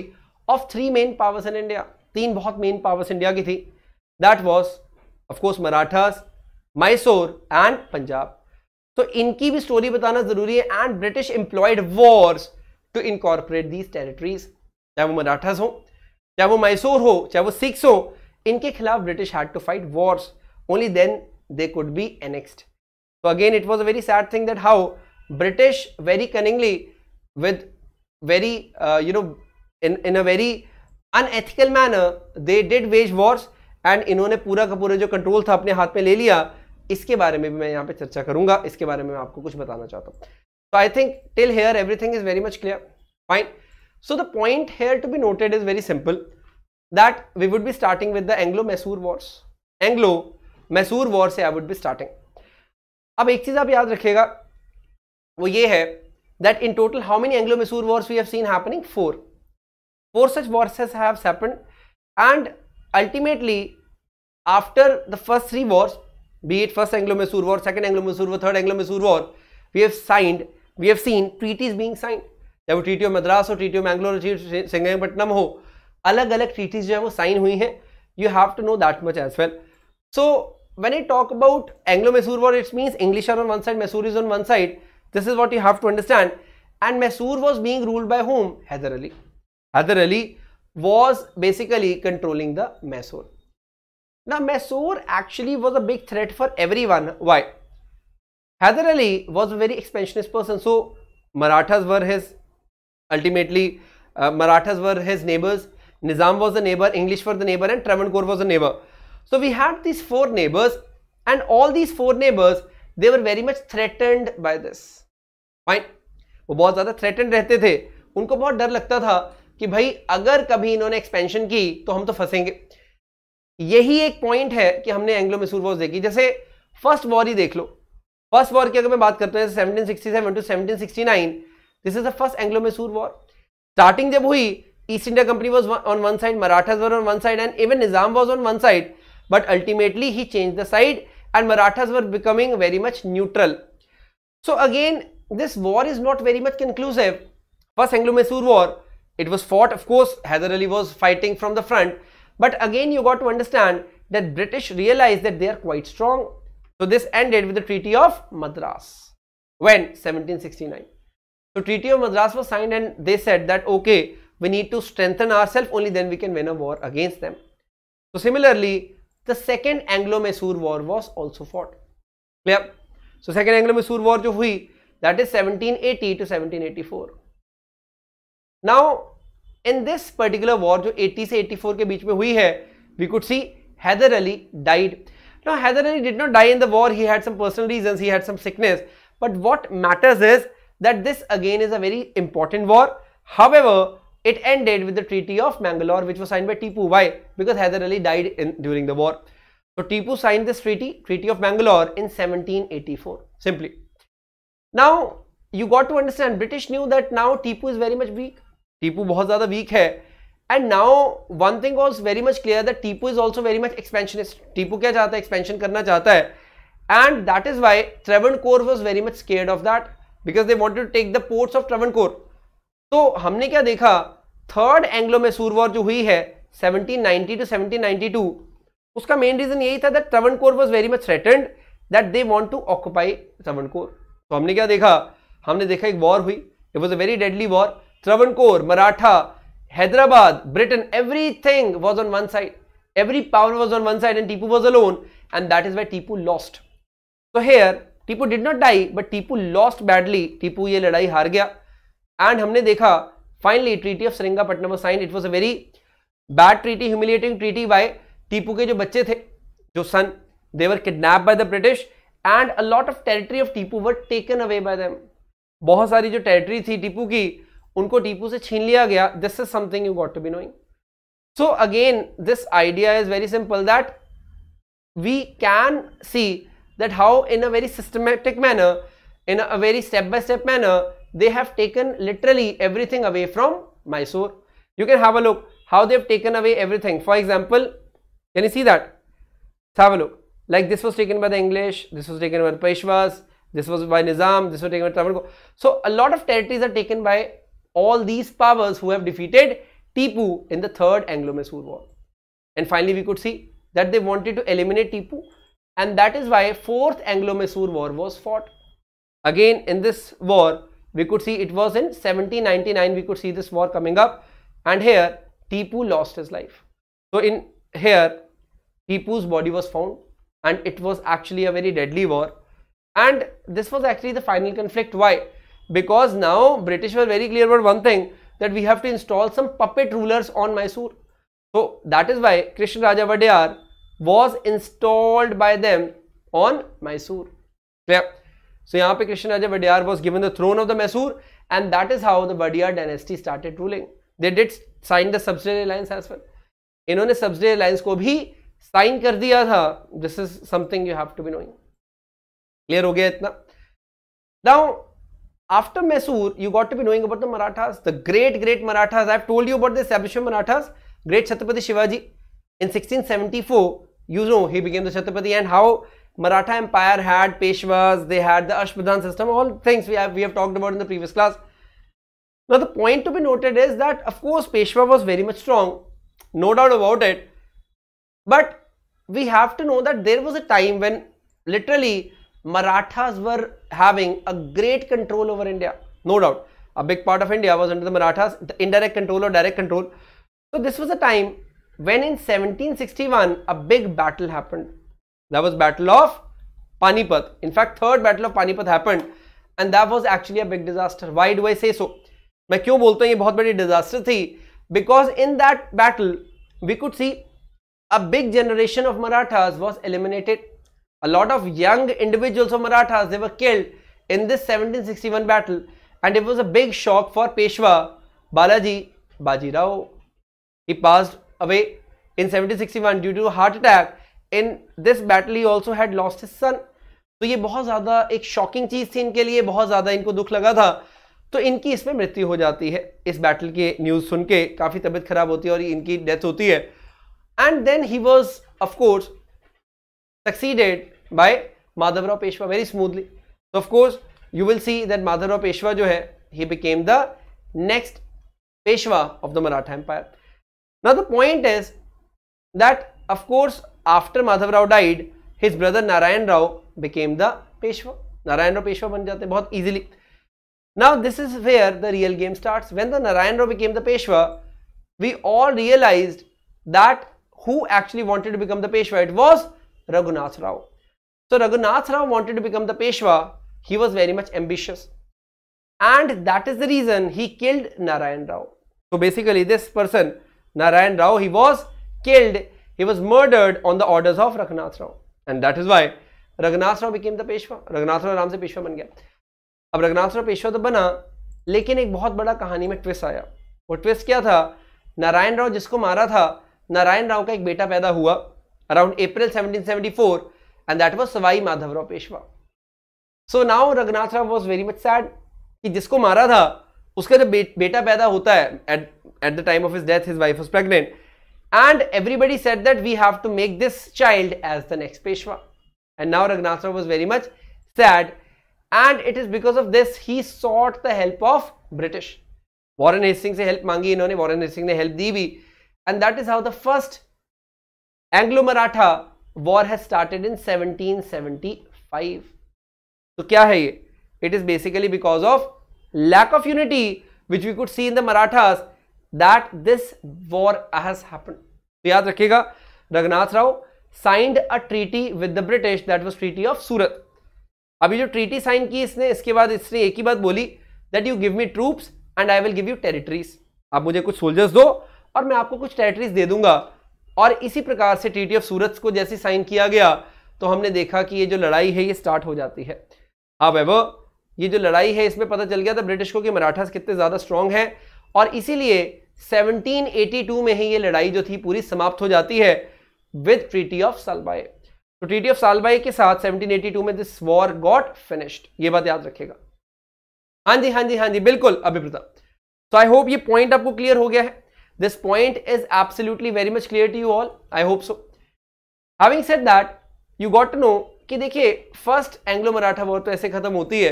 of three main powers in India तीन बहुत मेन पावर्स इंडिया की थी that was of course Marathas Mysore and Punjab तो इनकी भी स्टोरी बताना जरूरी है and British employed wars to incorporate these territories चाहे वो मराठास हो चाहे वो मैसोर हो चाहे वो सिक्स हो इनके खिलाफ British had to fight wars only then they could be annexed so again it was a very sad thing that how british very cunningly with very uh, you know in in a very unethical manner they did wage wars and इन्होंने पूरा का पूरा जो control था अपने हाथ में ले लिया इसके बारे में भी मैं यहाँ पे चर्चा करूंगा इसके बारे में मैं आपको कुछ बताना चाहता हूँ तो I think till here everything is very much clear fine so the point here to be noted is very simple that we would be starting with the Anglo Mysore wars Anglo Mysore war से I would be starting अब एक चीज आप याद रखिएगा वो ये है that in total how many Anglo Mysore wars we have seen happening four four such wars have सेपन and ultimately after the first three wars be it first Anglo Mysore war second Anglo Mysore war third Anglo Mysore war we have signed we have seen treaties being signed जब treaty of Madras हो treaty of एंग्लोर सिंगपट्टनम हो अलग अलग treaties जो है वो sign हुई हैं you have to know that much as well so when I talk about Anglo-Mysore war, it means English are on one side, Mysore is on one side. This is what you have to understand. And Mysore was being ruled by whom? Hyder Ali. Hyder Ali was basically controlling the Mysore. Now Mysore actually was a big threat for everyone. Why? Hyder Ali was a very expansionist person. So Marathas were his, ultimately uh, Marathas were his neighbors. Nizam was the neighbor, English were the neighbor and Travancore was the neighbor. So we had these four neighbors and all these four neighbors they were very much threatened by this. Fine. वो बहुत ज़्यादा threatened रहते थे उनको बहुत डर लगता था कि भाई अगर कभी इन्होंने एक्सपेंशन की तो हम तो फंसेंगे यही एक पॉइंट है कि हमने एंग्लो मैसूर वॉर्स देखी जैसे फर्स्ट वॉर ही देख लो फर्स्ट वॉर की अगर मैं बात करते हैं 1767 to 1769 this is the first Anglo Mysore war starting जब हुई East India company was on one side Marathas were on one side and even Nizam was on one side but ultimately he changed the side and Marathas were becoming very much neutral. So again, this war is not very much conclusive. First Anglo-Mysore War, it was fought, of course, Hyder Ali was fighting from the front. But again, you got to understand that British realized that they are quite strong. So this ended with the Treaty of Madras. When? 1769. So Treaty of Madras was signed and they said that, okay, we need to strengthen ourselves, only then we can win a war against them. So similarly, the second Anglo-Mysore war was also fought. Clear? So second Anglo-Mysore war जो हुई that is 1780 to 1784. Now in this particular war जो 80 से 84 के बीच में हुई है we could see Heather Ali died. Now Heather Ali did not die in the war. He had some personal reasons. He had some sickness. But what matters is that this again is a very important war. However, it ended with the Treaty of Mangalore which was signed by Tipu. Why? Because Hyder Ali died in, during the war. So Tipu signed this treaty, Treaty of Mangalore in 1784 simply. Now you got to understand British knew that now Tipu is very much weak. Tipu बहुत ज़्यादा weak है and now one thing was very much clear that Tipu is also very much expansionist. Tipu क्या चाहता है expansion करना चाहता है and that is why Travancore was very much scared of that because they wanted to take the ports of Travancore तो हमने क्या देखा थर्ड एंग्लो मैसूर वॉर जो हुई है 1790 टू 1792 उसका मेन रीजन यही था that core was very much threatened that they want to occupy Travancore तो हमने क्या देखा हमने देखा एक वॉर हुई it was a very deadly war Travancore Maratha Hyderabad Britain everything was on one side every power was on one side and Tipu was alone and that is why Tipu lost तो here Tipu did not die but Tipu lost badly Tipu ये लड़ाई हार गया एंड हमने देखा finally treaty of Seringapatam sign it was a very bad treaty humiliating treaty by Tipu के जो बच्चे थे जो son they were kidnap by the British and a lot of territory of Tipu were taken away by them बहुत सारी जो टेरिटरी थी टीपू की उनको टीपू से छीन लिया गया this is something you got to be knowing so again this idea is very simple that we can see that how in a very systematic manner in a very step by step manner they have taken literally everything away from Mysore. You can have a look how they've taken away everything. For example, can you see that? Let's have a look. Like this was taken by the English, this was taken by the Peshwas, this was by Nizam, this was taken by Travancore. So a lot of territories are taken by all these powers who have defeated Tipu in the third Anglo-Mysore war. And finally, we could see that they wanted to eliminate Tipu and that is why fourth Anglo-Mysore war was fought. Again, in this war, we could see it was in 1799 we could see this war coming up and here Tipu lost his life. So in here Tipu's body was found and it was actually a very deadly war and this was actually the final conflict. Why? Because now British were very clear about one thing that we have to install some puppet rulers on Mysore. So that is why Krishna Raja Vadiyar was installed by them on Mysore. Clear? Yeah. So यहाँ पे Krishna Raja Wadiyar was given the throne of the Mysore and that is how the Wadiyar dynasty started ruling they did sign the subsidiary alliance as well इन्होंने subsidiary alliance को भी sign कर दिया था this is something you have to be knowing clear हो गया इतना now after Mysore you got to be knowing about the Marathas the great great Marathas I have told you about this एबिशम Marathas great Chhatrapati Shivaji in 1674 you know he became the Chhatrapati and how Maratha Empire had Peshwas, they had the Ashbadhan system, all things we have, we have talked about in the previous class. Now the point to be noted is that of course Peshwa was very much strong, no doubt about it. But we have to know that there was a time when literally Marathas were having a great control over India, no doubt. A big part of India was under the Marathas, the indirect control or direct control. So this was a time when in 1761 a big battle happened that was Battle of Panipat. In fact, third Battle of Panipat happened and that was actually a big disaster. Why do I say so? मैं क्यों बोलता हूँ ये बहुत बड़ी disaster थी because in that battle we could see a big generation of Marathas was a lot of young individuals of Marathas they were killed in this 1761 battle and it was a big shock for Peshwa Balaji Bajirao he passed away in 1761 due to heart attack in this battle he also had lost his son तो ये बहुत ज़्यादा एक shocking चीज़ थी इनके लिए बहुत ज़्यादा इनको दुख लगा था तो इनकी इसमें मृत्यु हो जाती है इस बैटल की न्यूज़ सुन के काफ़ी तबीयत खराब होती है और इनकी डेथ होती है and then he was of course succeeded by Madhavrao Peshwa very smoothly तो of course you will see that Madhavrao Peshwa जो है he became the next Peshwa of the Maratha empire ना the point is that of course after Madhav Rao died, his brother Narayan Rao became the Peshwa. Narayan Rao Peshwa ban jate bahut easily. Now this is where the real game starts. When the Narayan Rao became the Peshwa, we all realized that who actually wanted to become the Peshwa? It was Raghunath Rao. So Raghunath Rao wanted to become the Peshwa. He was very much ambitious. And that is the reason he killed Narayan Rao. So basically this person, Narayan Rao, he was killed He was murdered on the orders of Raghunath Rao. And that is why Raghunath Rao became the Peshwa. Raghunath Rao आराम से पेशवा बन गया अब रघुनाथ राव पेशवा तो बना लेकिन एक बहुत बड़ा कहानी में ट्विस्ट आया वो ट्विस्ट क्या था नारायण राव जिसको मारा था नारायण राव का एक बेटा पैदा हुआ around April 1774 and that was Sawai Madhavrao Peshwa so now Raghunath Rao was very much sad कि जिसको मारा था उसका जब बे, बेटा पैदा होता है at at the time of his death his wife was pregnant And everybody said that we have to make this child as the next Peshwa. And now Ragnasra was very much sad. And it is because of this he sought the help of British. Warren Hastings se help मांगी इन्होंने Warren Hastings ne help di भी. And that is how the first Anglo-Maratha war has started in 1775. So क्या है ये? It is basically because of lack of unity which we could see in the Marathas that this war has happen याद रखिएगा Raghunath Rao signed a treaty with the British that was treaty of Surat अभी जो treaty sign की इसने इसके बाद इसने एक ही बात बोली that you give me troops and I will give you territories आप मुझे कुछ सोल्जर्स दो और मैं आपको कुछ टेरिटरीज दे दूंगा और इसी प्रकार से ट्रीटी ऑफ सूरत को जैसे साइन किया गया तो हमने देखा कि ये जो लड़ाई है ये स्टार्ट हो जाती है अब ये जो लड़ाई है इसमें पता चल गया था ब्रिटिश को कि मराठास कितने ज़्यादा स्ट्रांग हैं और इसीलिए 1782 में ही ये लड़ाई जो थी पूरी समाप्त हो जाती है विद ट्रीटी ऑफ सालबाई तो ट्रीटी ऑफ सालबाई के साथ 1782 में दिस वॉर गॉट फिनिश्ड ये बात याद रखेगा हाँ जी हाँ जी हाँ जी बिल्कुल अभिप्रता सो आई होप ये पॉइंट आपको क्लियर हो गया है this point is absolutely very much clear to you all I hope so having said that you got to कि देखिए फर्स्ट एंग्लो मराठा वॉर तो ऐसे खत्म होती है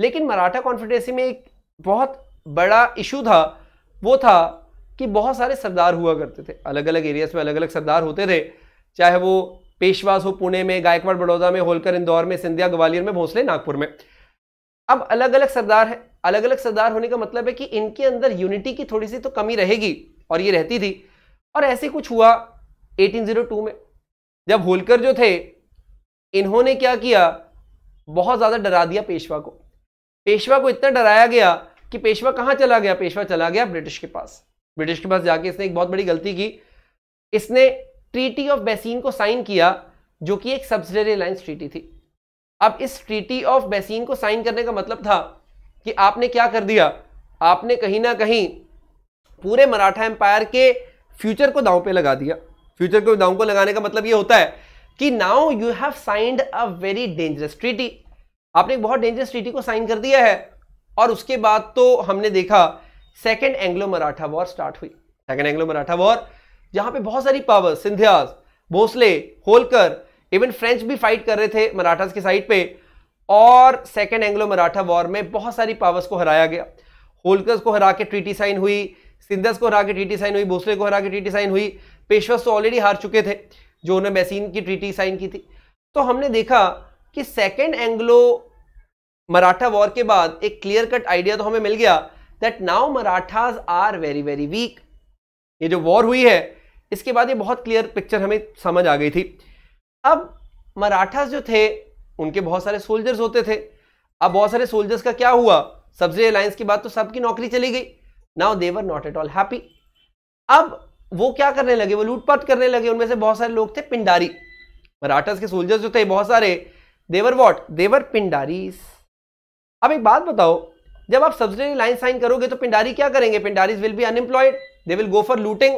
लेकिन मराठा कॉन्फिडेंसी में एक बहुत बड़ा इशू था वो था कि बहुत सारे सरदार हुआ करते थे अलग अलग एरियाज में अलग अलग सरदार होते थे चाहे वो पेशवास हो पुणे में गायकवाड़ बड़ौदा में होलकर इंदौर में सिंधिया ग्वालियर में भोसले नागपुर में अब अलग अलग सरदार है अलग अलग सरदार होने का मतलब है कि इनके अंदर यूनिटी की थोड़ी सी तो कमी रहेगी और ये रहती थी और ऐसे कुछ हुआ 1802 में जब होलकर जो थे इन्होंने क्या किया बहुत ज़्यादा डरा दिया पेशवा को पेशवा को इतना डराया गया कि पेशवा कहाँ चला गया पेशवा चला गया ब्रिटिश के पास ब्रिटिश के पास जाके इसने एक बहुत बड़ी गलती की इसने ट्रीटी ऑफ बेसिन को साइन किया जो कि एक सब्सिडरी अलायंस ट्रीटी थी अब इस ट्रीटी ऑफ बेसिन को साइन करने का मतलब था कि आपने क्या कर दिया आपने कहीं ना कहीं पूरे मराठा एम्पायर के फ्यूचर को दांव पे लगा दिया फ्यूचर को दांव को लगाने का मतलब ये होता है कि now you have signed a very dangerous treaty आपने एक बहुत डेंजरस ट्रीटी को साइन कर दिया है और उसके बाद तो हमने देखा second Anglo Maratha war start हुई सेकेंड एंग्लो मराठा वॉर जहां पे बहुत सारी power Scindias Bhonsle Holkar even French भी फाइट कर रहे थे मराठास के साइड पे और सेकेंड एंग्लो मराठा वॉर में बहुत सारी पावर्स को हराया गया होलकर्स को हरा के ट्रीटी साइन हुई सिंधस को हरा के ट्रीटी साइन हुई भोसले को हरा के ट्रीटी साइन हुई पेशवस तो ऑलरेडी हार चुके थे जो उन्होंने बैसीन की ट्रीटी साइन की थी तो हमने देखा कि सेकेंड एंग्लो मराठा वॉर के बाद एक क्लियर कट आइडिया तो हमें मिल गया that now Marathas are very very weak ये जो वॉर हुई है इसके बाद ये बहुत क्लियर पिक्चर हमें समझ आ गई थी अब मराठाज जो थे उनके बहुत सारे सोल्जर्स होते थे अब बहुत सारे सोल्जर्स का क्या हुआ सब्जी अलायंस की बात तो सबकी नौकरी चली गई now they were not at all happy अब वो क्या करने लगे वो लूटपाट करने लगे उनमें से बहुत सारे लोग थे पिंडारी मराठास के सोल्जर्स जो थे बहुत सारे देवर वॉट देवर पिंडारीज अब एक बात बताओ जब आप सब्सिडी लाइन साइन करोगे तो पिंडारी क्या करेंगे Pindaris will be unemployed they will go for looting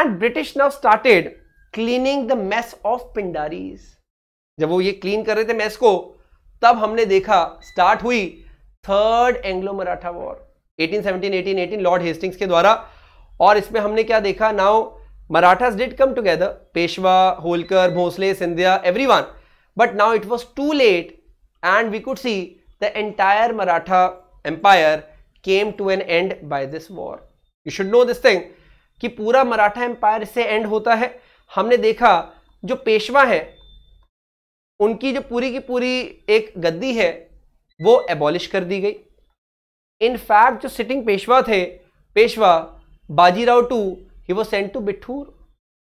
and British now started cleaning the mess of Pindaris जब वो ये क्लीन कर रहे थे मेस को तब हमने देखा स्टार्ट हुई third Anglo Maratha war 1817 1818 Lord Hastings के द्वारा और इसमें हमने क्या देखा now Marathas did come together Peshwa Holkar Bhonsle Scindia everyone but now it was too late and we could see the entire Maratha empire came to an end by this war. You should know this thing कि पूरा Maratha empire से and होता है हमने देखा जो पेशवा है उनकी जो पूरी की पूरी एक गद्दी है वो एबॉलिश कर दी गई इन फैक्ट जो सिटिंग पेशवा थे पेशवा बाजीराव टू ही वो सेंट टू बिठूर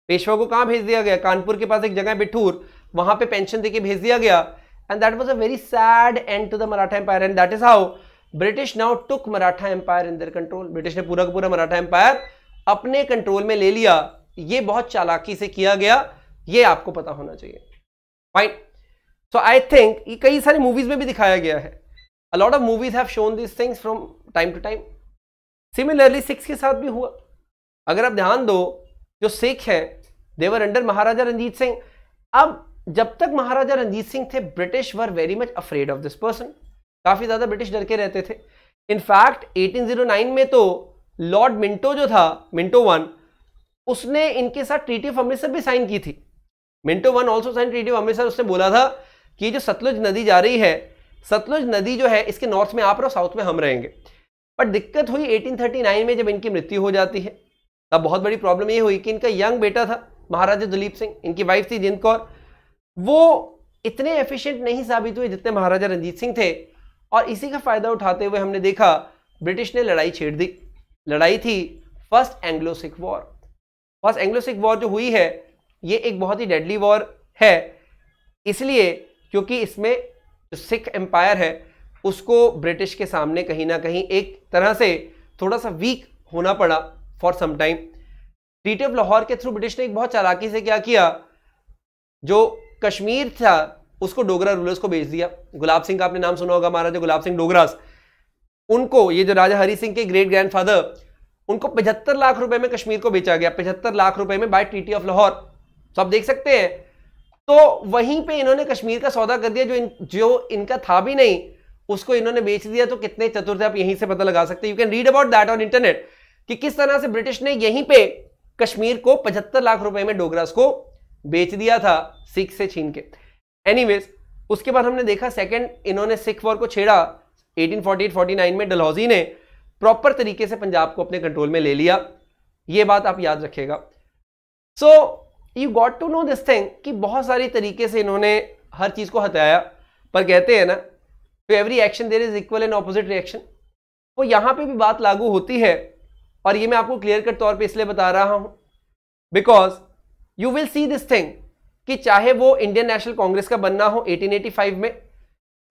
पेशवा को कहाँ भेज दिया गया कानपुर के पास एक जगह है बिठूर वहाँ पे पेंशन देके भेज दिया गया and that was a very sad end to the Maratha Empire and that is how British now took Maratha Empire in their control. British ने पूरा का पूरा Maratha Empire अपने कंट्रोल में ले लिया ये बहुत चालाकी से किया गया ये आपको पता होना चाहिए फाइन सो आई थिंक ये कई सारी मूवीज में भी दिखाया गया है a lot of movies have shown this things from time to time similarly Sikhs के साथ भी हुआ अगर आप ध्यान दो जो सिख हैं देवर अंडर महाराजा रंजीत सिंह अब जब तक महाराजा रंजीत सिंह थे British were very much afraid of this person काफ़ी ज़्यादा ब्रिटिश डर के रहते थे इनफैक्ट 1809 में तो लॉर्ड मिंटो जो था मिंटो वन उसने इनके साथ ट्रीटी ऑफ अमृतसर भी साइन की थी Minto one also sign treaty of Amritsar उसने बोला था कि जो सतलुज नदी जा रही है सतलुज नदी जो है इसके नॉर्थ में आप रहो साउथ में हम रहेंगे बट दिक्कत हुई 1839 में जब इनकी मृत्यु हो जाती है तब बहुत बड़ी प्रॉब्लम ये हुई कि इनका यंग बेटा था महाराजा दिलीप सिंह इनकी वाइफ थी जिंद कौर वो इतने एफिशिएंट नहीं साबित हुए जितने महाराजा रंजीत सिंह थे और इसी का फायदा उठाते हुए हमने देखा ब्रिटिश ने लड़ाई छेड़ दी लड़ाई थी first Anglo Sikh war first Anglo Sikh war जो हुई है ये एक बहुत ही डेडली वॉर है इसलिए क्योंकि इसमें जो सिख एम्पायर है उसको ब्रिटिश के सामने कहीं ना कहीं एक तरह से थोड़ा सा वीक होना पड़ा for some time treaty of Lahore के थ्रू ब्रिटिश ने एक बहुत चालाकी से क्या किया जो कश्मीर था उसको डोगरा रूलर्स को बेच दिया गुलाब सिंह का आपने नाम सुना होगा महाराजा गुलाब सिंह डोगरास उनको ये जो राजा हरि सिंह के ग्रेट ग्रैंडफादर उनको पचहत्तर लाख रुपए में कश्मीर को बेचा गया पचहत्तर लाख रुपए में बाय ट्रीटी ऑफ लाहौर तो आप देख सकते हैं तो वहीं पे इन्होंने कश्मीर का सौदा कर दिया जो इन, जो इनका था भी नहीं उसको इन्होंने बेच दिया तो कितने चतुर थे आप यहीं से पता लगा सकते हैं you can read about that on internet कि किस तरह से ब्रिटिश ने यहीं पर कश्मीर को पचहत्तर लाख रुपए में डोगरास को बेच दिया था सिख से छीन के एनीवेज उसके बाद हमने देखा सेकंड इन्होंने सिख वॉर को छेड़ा 1848-49 में डलहौजी ने प्रॉपर तरीके से पंजाब को अपने कंट्रोल में ले लिया ये बात आप याद रखेगा so you got to know this thing कि बहुत सारी तरीके से इन्होंने हर चीज़ को हटाया पर कहते हैं ना to every action there is equal and opposite reaction तो यहाँ पे भी बात लागू होती है और ये मैं आपको क्लियर कट तौर पे इसलिए बता रहा हूँ because you will see this thing कि चाहे वो इंडियन नेशनल कांग्रेस का बनना हो 1885 में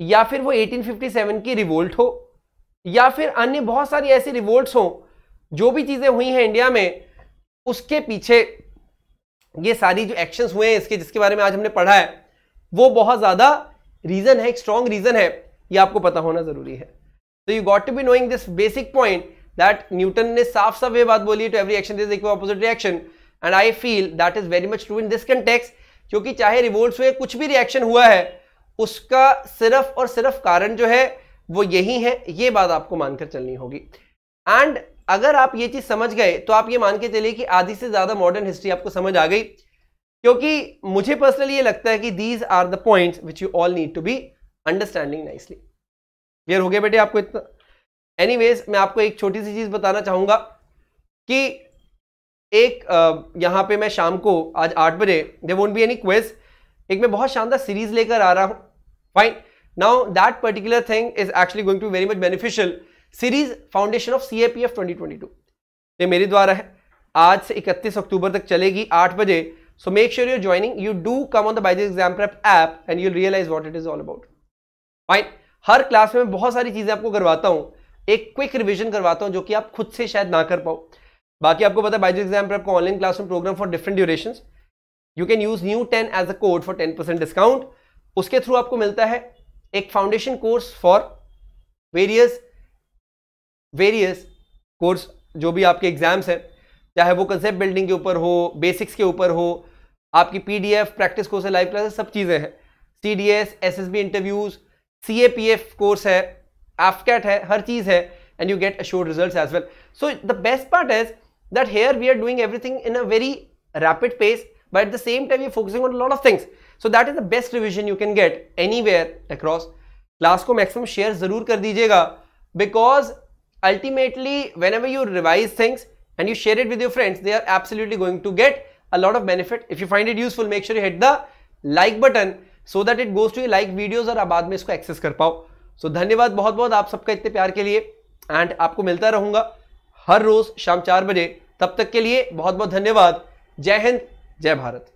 या फिर वो 1857 की रिवोल्ट हो या फिर अन्य बहुत सारी ऐसी रिवोल्ट हो जो भी चीज़ें हुई हैं इंडिया में उसके पीछे ये सारी जो एक्शंस हुए हैं इसके जिसके बारे में आज हमने पढ़ा है वो बहुत ज़्यादा रीज़न है एक स्ट्रॉन्ग रीज़न है ये आपको पता होना ज़रूरी है तो you got to be knowing this basic point that Newton ने साफ साफ ये बात बोली to every action is equal opposite reaction and I feel that is very much true in this context क्योंकि चाहे रिवोल्ट हुए कुछ भी रिएक्शन हुआ है उसका सिर्फ और सिर्फ कारण जो है वो यही है ये बात आपको मानकर चलनी होगी एंड अगर आप ये चीज़ समझ गए तो आप ये मान के चलिए कि आधी से ज़्यादा मॉडर्न हिस्ट्री आपको समझ आ गई क्योंकि मुझे पर्सनली ये लगता है कि these are the points which you all need to be understanding nicely clear हो गया बेटे आपको इतना एनीवेज मैं आपको एक छोटी सी चीज़ बताना चाहूंगा कि एक यहाँ पे मैं शाम को आज आठ बजे there won't be any quiz एक मैं बहुत शानदार सीरीज लेकर आ रहा हूँ fine now that particular thing is actually going to very much beneficial series foundation of C A P F twenty twenty two ये मेरे द्वारा है आज से इकतीस अक्टूबर तक चलेगी आठ बजे so make sure your joining you do come on the Byju's exam prep app and you realize what it is all about fine हर क्लास में बहुत सारी चीज़ें आपको करवाता हूँ एक क्विक रिविजन करवाता हूँ जो कि आप खुद से शायद ना कर पाओ बाकी आपको पता है बाइज एग्जाम पर आपको ऑनलाइन क्लास में program for different duration you can use new ten as a code for ten percent discount उसके थ्रू आपको मिलता है एक foundation course for various various course जो भी आपके एग्जाम्स हैं चाहे वो कंसेप्ट बिल्डिंग के ऊपर हो बेसिक्स के ऊपर हो आपकी पीडीएफ प्रैक्टिस कोर्स है लाइव क्लासेस सब चीज़ें हैं C D S S S B interviews C A P F course है एफकेट है हर चीज़ है and you get assure result as well so the best part is that here we are doing everything in a very rapid pace but at the same time you're focusing on a lot of things so that is the best revision you can get anywhere across class को maximum share जरूर कर दीजिएगा because ultimately whenever you revise things and you share it with your friends they are absolutely going to get a lot of benefit if you find it useful make sure hit the like button so that it goes to you like videos और आप बाद में इसको access कर पाओ सो so, धन्यवाद बहुत बहुत आप सबका इतने प्यार के लिए एंड आपको मिलता रहूंगा हर रोज शाम चार बजे तब तक के लिए बहुत बहुत धन्यवाद जय हिंद जय भारत